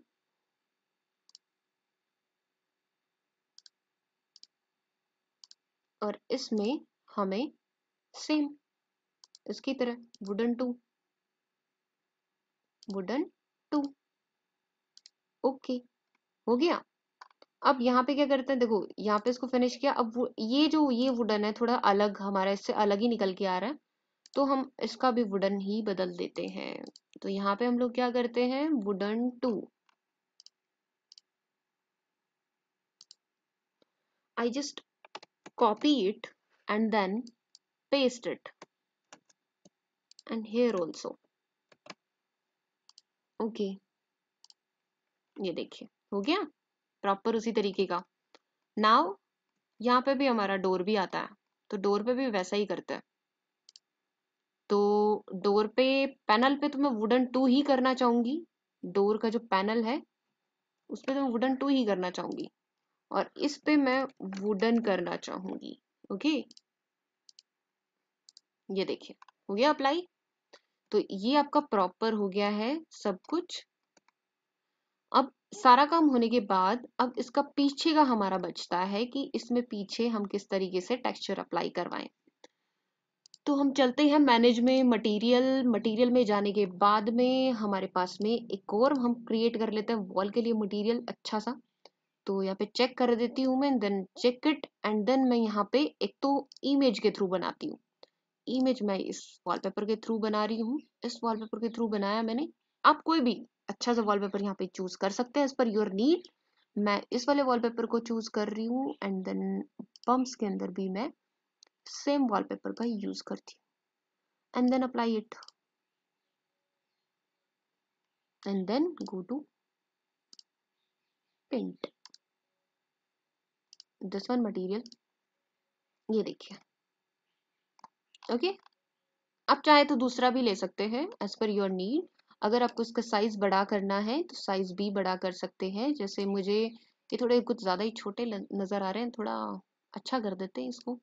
और इसमें हमें सेम इसकी तरह wooden two wooden two okay हो गया अब यहाँ पे क्या करते हैं देखो यहाँ पे इसको फिनिश किया अब वो ये जो ये वुडन है थोड़ा अलग हमारा इससे अलग ही निकल के आ रहा है तो हम इसका भी वुडन ही बदल देते हैं तो यहाँ पे हम लोग क्या करते हैं wooden two I just copy it and then paste it and here also okay ये देखिए हो गया प्रॉपर उसी तरीके का नाव यहाँ पे भी हमारा डोर भी आता है तो डोर पे भी वैसा ही करते हैं तो डोर पे पैनल पे तो मैं वुडन टू ही करना चाहूंगी डोर का जो पैनल है उस पर तो मैं वुडन टू ही करना चाहूंगी और इस पे मैं वुडन करना चाहूंगी ओके ये देखिए हो गया अप्लाई तो ये आपका प्रॉपर हो गया है सब कुछ सारा काम होने के बाद अब इसका पीछे का हमारा बचता है कि इसमें पीछे हम किस तरीके से टेक्सचर अप्लाई करवाएं तो हम चलते हैं मैनेज में मटेरियल मटेरियल में जाने के बाद में हमारे पास में एक और हम क्रिएट कर लेते हैं वॉल के लिए मटेरियल अच्छा सा तो यहाँ पे चेक कर देती हूँ मैं then check it and then मैं यहाँ पे एक तो इमेज के थ्रू बनाती हूँ इमेज मैं इस वॉलपेपर के थ्रू बना रही हूँ इस वॉलपेपर के थ्रू बनाया मैंने आप कोई भी अच्छा सा वॉलपेपर यहाँ पे चूज कर सकते हैं इस पर योर नीड मैं इस वाले वॉलपेपर को चूज कर रही हूँ एंड देन बम्प्स के अंदर भी मैं सेम वॉलपेपर का यूज करती हूँ and then apply it and then go to paint this one material ये देखिए ओके okay? आप चाहे तो दूसरा भी ले सकते हैं एज पर योर नीड अगर आपको इसका साइज़ बड़ा करना है तो साइज़ भी बड़ा कर सकते हैं जैसे मुझे ये थोड़े कुछ ज़्यादा ही छोटे नज़र आ रहे हैं थोड़ा अच्छा कर देते हैं इसको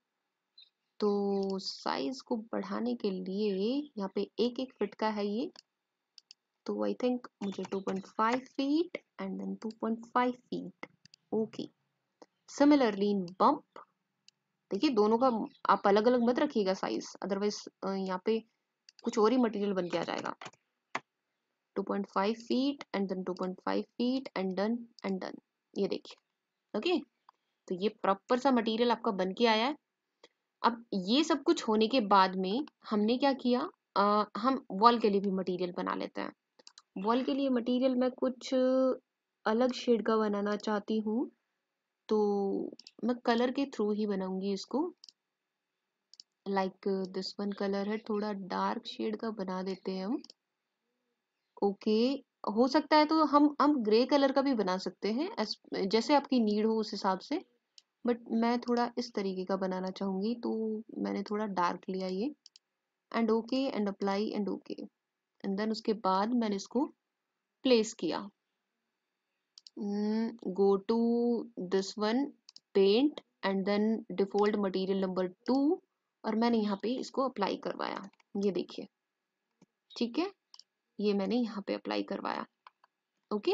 तो साइज़ को बढ़ाने के लिए यहाँ पे एक एक फिट का है ये तो आई थिंक मुझे 2.5 feet and then 2.5 feet okay similarly in bump देखिए दोनों का आप अलग अलग मत रखिएगा साइज अदरवाइज यहाँ पे कुछ और ही मटेरियल बन के आ जाएगा 2.5 feet and then 2.5 feet and done and done ये देखिए ओके तो ये प्रॉपर सा मटेरियल आपका बन के आया है अब ये सब कुछ होने के बाद में हमने क्या किया आ, हम वॉल के लिए भी मटेरियल बना लेते हैं वॉल के लिए मटेरियल मैं कुछ अलग शेड का बनाना चाहती हूँ तो मैं कलर के थ्रू ही बनाऊंगी इसको लाइक दिस वन कलर है थोड़ा डार्क शेड का बना देते हैं हम ओके हो सकता है तो हम हम ग्रे कलर का भी बना सकते हैं जैसे आपकी नीड हो उस हिसाब से बट मैं थोड़ा इस तरीके का बनाना चाहूंगी तो मैंने थोड़ा डार्क लिया ये and okay and apply and okay and then उसके बाद मैंने इसको प्लेस किया go to this one paint and then default material number two और मैंने यहाँ पे इसको अप्लाई करवाया ये देखिए ठीक है ये मैंने यहाँ पे अप्लाई करवाया ओके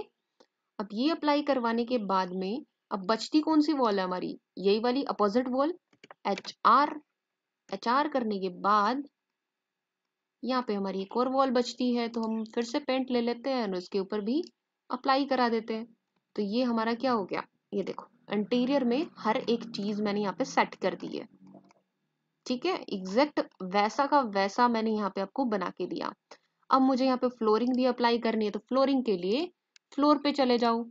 अब ये अप्लाई करवाने के बाद में अब बचती कौन सी वॉल है हमारी यही वाली opposite wall H R H R करने के बाद यहाँ पे हमारी एक और वॉल बचती है तो हम फिर से पेंट ले लेते हैं और उसके ऊपर भी अप्लाई करा देते हैं तो ये हमारा क्या हो गया ये देखो इंटीरियर में हर एक चीज मैंने यहाँ पे सेट कर दी है ठीक है एग्जैक्ट वैसा का वैसा मैंने यहाँ पे आपको बना के दिया अब मुझे यहाँ पे फ्लोरिंग भी अप्लाई करनी है तो फ्लोरिंग के लिए फ्लोर पे चले जाओ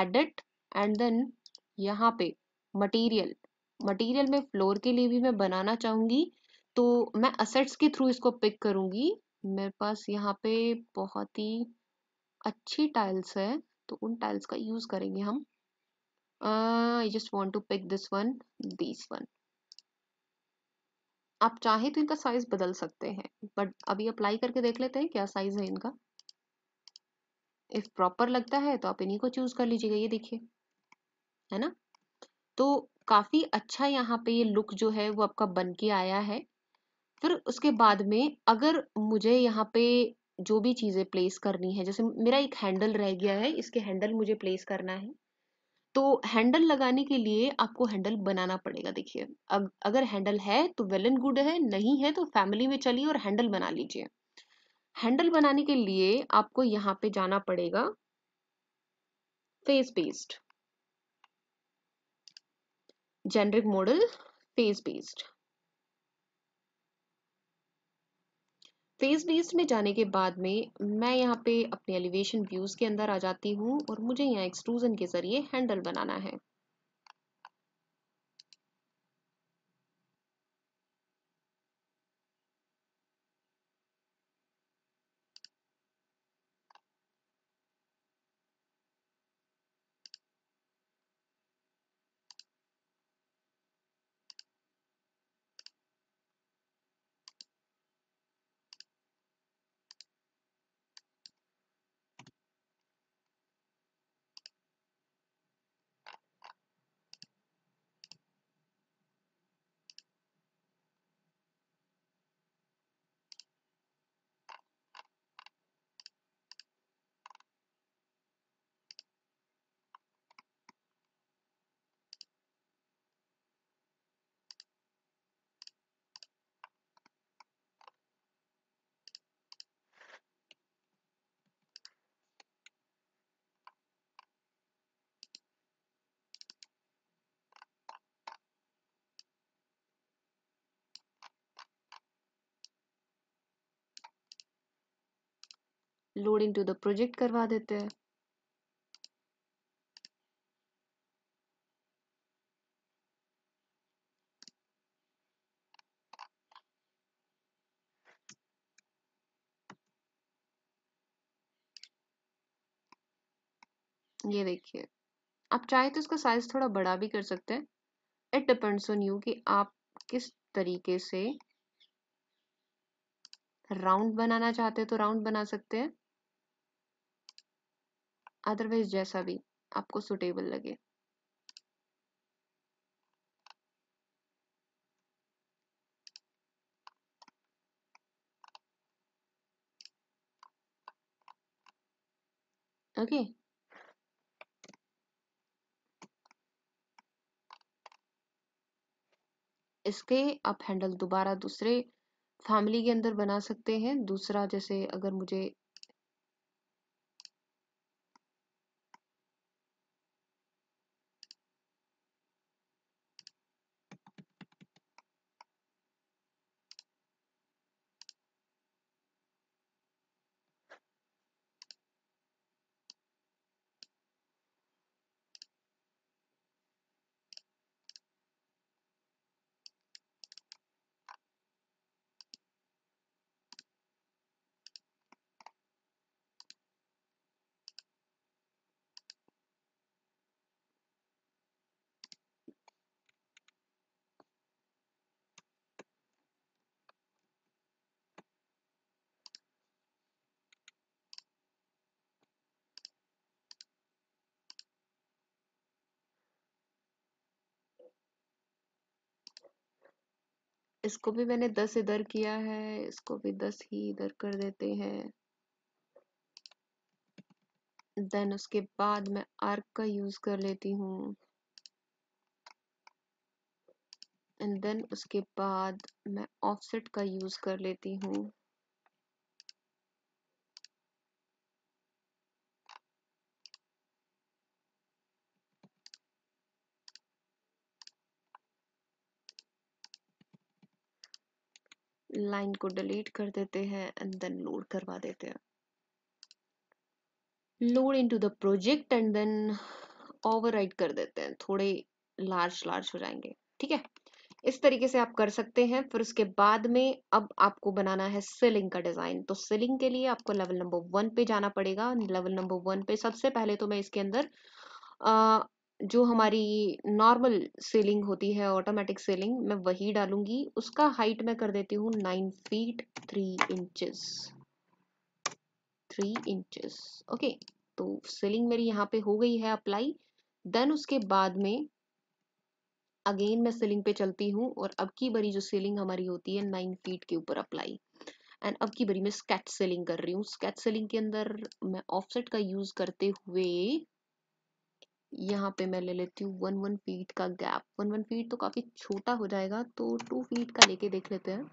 एडिट एंड देन यहाँ पे मटेरियल मटेरियल में फ्लोर के लिए भी मैं बनाना चाहूंगी तो मैं असेट्स के थ्रू इसको पिक करूंगी मेरे पास यहाँ पे बहुत ही अच्छी टाइल्स है तो उन टाइल्स का यूज करेंगे हम I just want to pick this one this one आप चाहे तो इनका साइज बदल सकते हैं बट अभी अप्लाई करके देख लेते हैं क्या साइज है इनका इफ प्रॉपर लगता है तो आप इन्हीं को चूज कर लीजिएगा ये देखिए है ना तो काफी अच्छा यहाँ पे ये लुक जो है वो आपका बन के आया है फिर उसके बाद में अगर मुझे यहाँ पे जो भी चीज़ें प्लेस करनी है जैसे मेरा एक हैंडल रह गया है इसके हैंडल मुझे प्लेस करना है तो हैंडल लगाने के लिए आपको हैंडल बनाना पड़ेगा देखिए अब अगर हैंडल है तो वेल एंड गुड है नहीं है तो फैमिली में चलिए और हैंडल बना लीजिए हैंडल बनाने के लिए आपको यहाँ पे जाना पड़ेगा face based generic model face based face based में जाने के बाद में मैं यहाँ पे अपने एलिवेशन व्यूज़ के अंदर आ जाती हूँ और मुझे यहाँ एक्सट्रूज़न के ज़रिए हैंडल बनाना है लोडिंग टू द प्रोजेक्ट करवा देते हैं ये देखिए आप चाहे तो इसका साइज थोड़ा बड़ा भी कर सकते हैं इट डिपेंड्स ऑन यू कि आप किस तरीके से राउंड बनाना चाहते हैं तो राउंड बना सकते हैं अदरवाइज जैसा भी आपको सुटेबल लगे ओके okay. इसके आप हैंडल दोबारा दूसरे फैमिली के अंदर बना सकते हैं दूसरा जैसे अगर मुझे इसको भी मैंने दस इधर किया है इसको भी दस ही इधर कर देते हैं देन उसके बाद मैं आर्क का यूज कर लेती हूँ एंड देन उसके बाद मैं ऑफसेट का यूज कर लेती हूँ लाइन को डिलीट कर देते हैं एंड देन लोड करवा देते हैं load into the project and then override कर देते हैं थोड़े लार्ज लार्ज हो जाएंगे ठीक है इस तरीके से आप कर सकते हैं फिर उसके बाद में अब आपको बनाना है सिलिंग का डिजाइन तो सिलिंग के लिए आपको लेवल नंबर वन पे जाना पड़ेगा लेवल नंबर वन पे सबसे पहले तो मैं इसके अंदर जो हमारी नॉर्मल सेलिंग होती है ऑटोमेटिक सेलिंग मैं वही डालूंगी उसका हाइट मैं कर देती हूँ nine feet three inches three inches okay तो सेलिंग मेरी यहाँ पे हो गई है अप्लाई देन उसके बाद में अगेन मैं सेलिंग पे चलती हूँ और अब की बड़ी जो सीलिंग हमारी होती है नाइन फीट के ऊपर अप्लाई एंड अब की बड़ी मैं स्केच सेलिंग कर रही हूँ स्केच सेलिंग के अंदर मैं ऑफसेट का यूज करते हुए यहाँ पे मैं ले लेती हूँ वन वन फीट का गैप वन वन फीट तो काफ़ी छोटा हो जाएगा तो टू फीट का लेके देख लेते हैं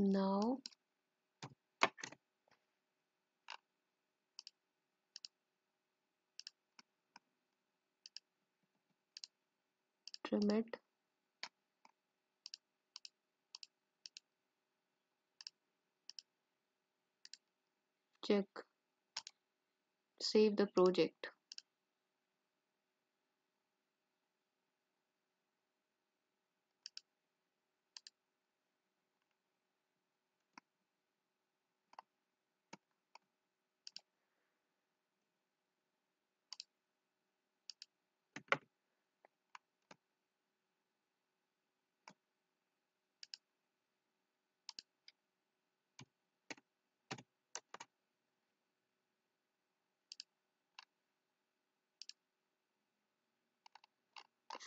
No. Trim it. Check. Save the project.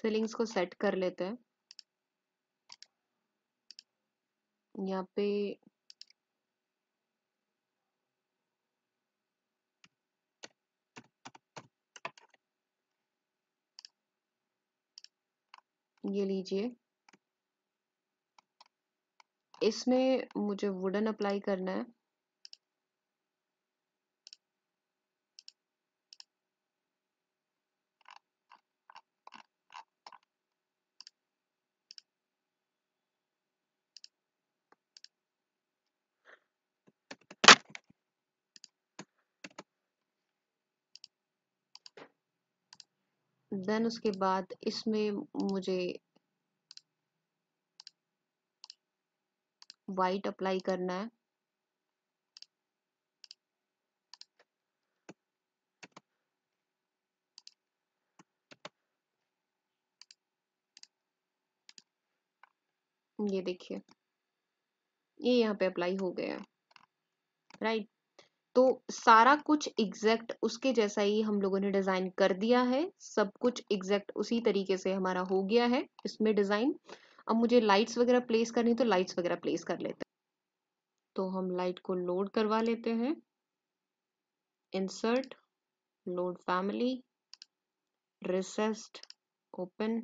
Ceilings को सेट कर लेते हैं यहाँ पे ये लीजिए इसमें मुझे वुडन अप्लाई करना है देन उसके बाद इसमें मुझे वाइट अप्लाई करना है ये देखिए ये यहाँ पे अप्लाई हो गया है राइट तो सारा कुछ एग्जैक्ट उसके जैसा ही हम लोगों ने डिज़ाइन कर दिया है सब कुछ एग्जैक्ट उसी तरीके से हमारा हो गया है इसमें डिज़ाइन अब मुझे लाइट्स वगैरह प्लेस करनी तो लाइट्स वगैरह प्लेस कर लेते हैं तो हम लाइट को लोड करवा लेते हैं insert load family recessed open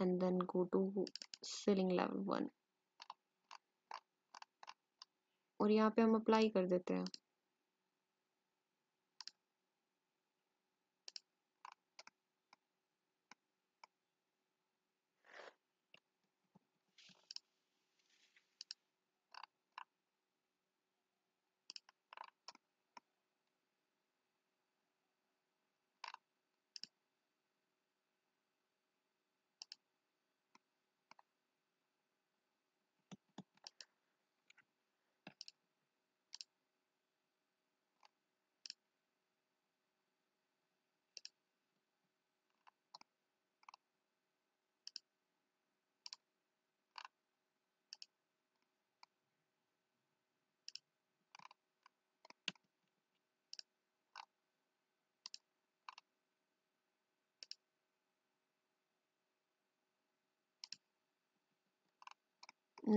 and then go to ceiling level one और यहाँ पे हम अप्लाई कर देते हैं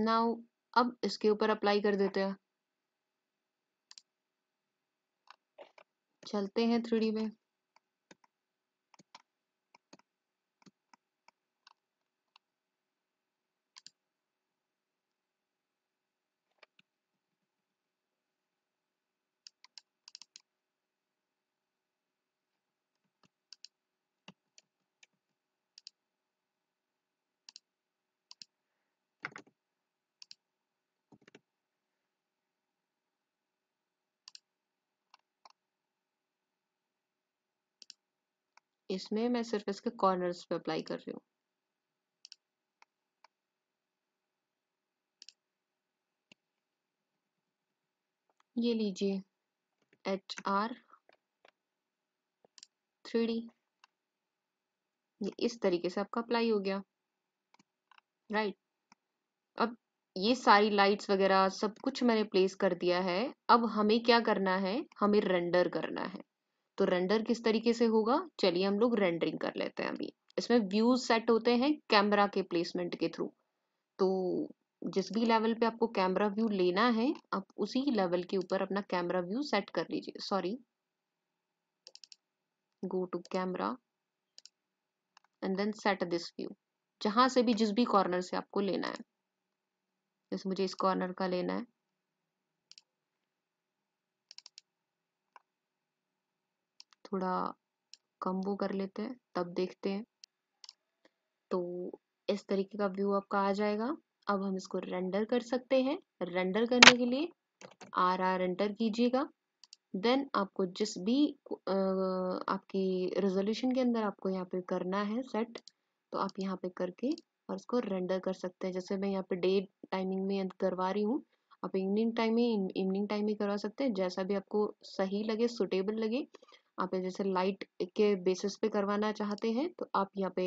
नाउ अब इसके ऊपर अप्लाई कर देते हैं चलते हैं थ्री में इसमें मैं सिर्फ इसके कॉर्नर्स पे अप्लाई कर रही हूँ ये लीजिए एच आर थ्री डी ये इस तरीके से आपका अप्लाई हो गया राइट right. अब ये सारी लाइट्स वगैरह सब कुछ मैंने प्लेस कर दिया है अब हमें क्या करना है हमें रेंडर करना है तो रेंडर किस तरीके से होगा चलिए हम लोग रेंडरिंग कर लेते हैं अभी इसमें व्यूज सेट होते हैं कैमरा के प्लेसमेंट के थ्रू तो जिस भी लेवल पे आपको कैमरा व्यू लेना है आप उसी लेवल के ऊपर अपना कैमरा व्यू सेट कर लीजिए sorry go to camera and then set this view जहां से भी जिस भी कॉर्नर से आपको लेना है जैसे मुझे इस कॉर्नर का लेना है थोड़ा कम वो कर लेते हैं तब देखते हैं तो इस तरीके का व्यू आपका आ जाएगा अब हम इसको रेंडर कर सकते हैं रेंडर करने के लिए आर आर एंटर कीजिएगा देन आपको जिस भी आपकी रेजोल्यूशन के अंदर आपको यहाँ पे करना है सेट तो आप यहाँ पे करके और इसको रेंडर कर सकते हैं जैसे मैं यहाँ पे डे टाइमिंग में करवा रही हूँ आप इवनिंग टाइम में इवनिंग टाइम में करवा सकते हैं जैसा भी आपको सही लगे सुटेबल लगे आप जैसे लाइट के बेसिस पे करवाना चाहते हैं तो आप यहाँ पे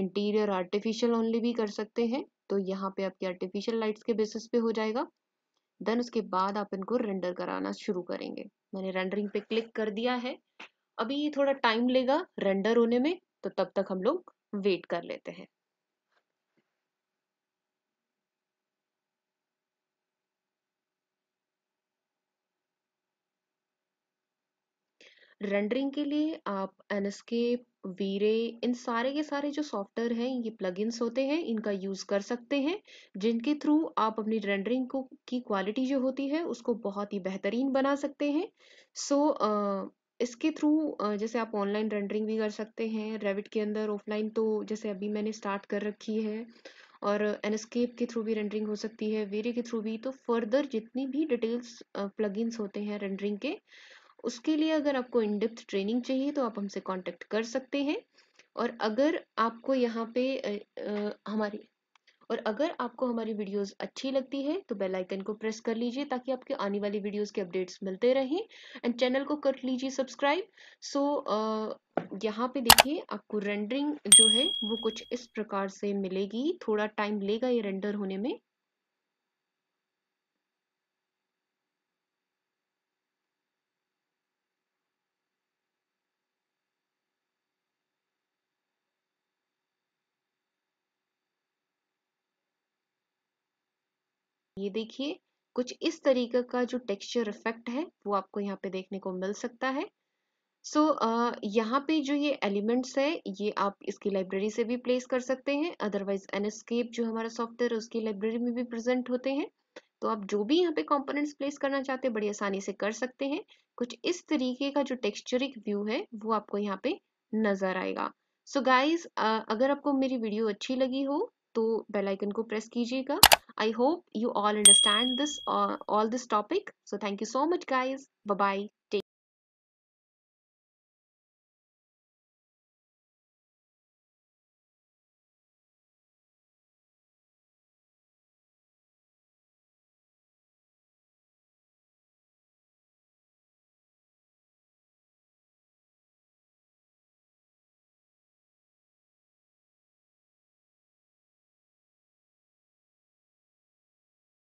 इंटीरियर आर्टिफिशियल ओनली भी कर सकते हैं तो यहाँ पे आपके आर्टिफिशियल लाइट्स के बेसिस पे हो जाएगा देन उसके बाद आप इनको रेंडर कराना शुरू करेंगे मैंने रेंडरिंग पे क्लिक कर दिया है अभी ये थोड़ा टाइम लेगा रेंडर होने में तो तब तक हम लोग वेट कर लेते हैं रेंडरिंग के लिए आप एनस्केप वीरे इन सारे के सारे जो सॉफ्टवेयर हैं ये प्लगइन्स होते हैं इनका यूज़ कर सकते हैं जिनके थ्रू आप अपनी रेंडरिंग को की क्वालिटी जो होती है उसको बहुत ही बेहतरीन बना सकते हैं सो so, इसके थ्रू जैसे आप ऑनलाइन रेंडरिंग भी कर सकते हैं रेविट के अंदर ऑफलाइन तो जैसे अभी मैंने स्टार्ट कर रखी है और एनस्केप के थ्रू भी रेंडरिंग हो सकती है वेरे के थ्रू भी तो फर्दर जितनी भी डिटेल्स प्लगइन्स होते हैं रेंडरिंग के उसके लिए अगर आपको इनडेप्थ ट्रेनिंग चाहिए तो आप हमसे कॉन्टेक्ट कर सकते हैं और अगर आपको यहाँ पे हमारी और अगर आपको हमारी वीडियोस अच्छी लगती है तो बेल आइकन को प्रेस कर लीजिए ताकि आपके आने वाली वीडियोस के अपडेट्स मिलते रहें एंड चैनल को कर लीजिए सब्सक्राइब सो so, यहाँ पे देखिए आपको रेंडरिंग जो है वो कुछ इस प्रकार से मिलेगी थोड़ा टाइम लेगा ये रेंडर होने में ये देखिए कुछ इस तरीके का जो टेक्सचर इफेक्ट है वो आपको यहाँ पे देखने को मिल सकता है सो so, uh, यहाँ पे जो ये एलिमेंट्स है ये आप इसकी लाइब्रेरी से भी प्लेस कर सकते हैं अदरवाइज एनस्केप जो हमारा सॉफ्टवेयर है उसकी लाइब्रेरी में भी प्रेजेंट होते हैं तो आप जो भी यहाँ पे कंपोनेंट्स प्लेस करना चाहते हैं बड़ी आसानी से कर सकते हैं कुछ इस तरीके का जो टेक्सचरिक व्यू है वो आपको यहाँ पे नजर आएगा सो so गाइज uh, अगर आपको मेरी वीडियो अच्छी लगी हो तो बेलाइकन को प्रेस कीजिएगा I hope you all understand this uh, all this topic. So thank you so much guys. Bye bye.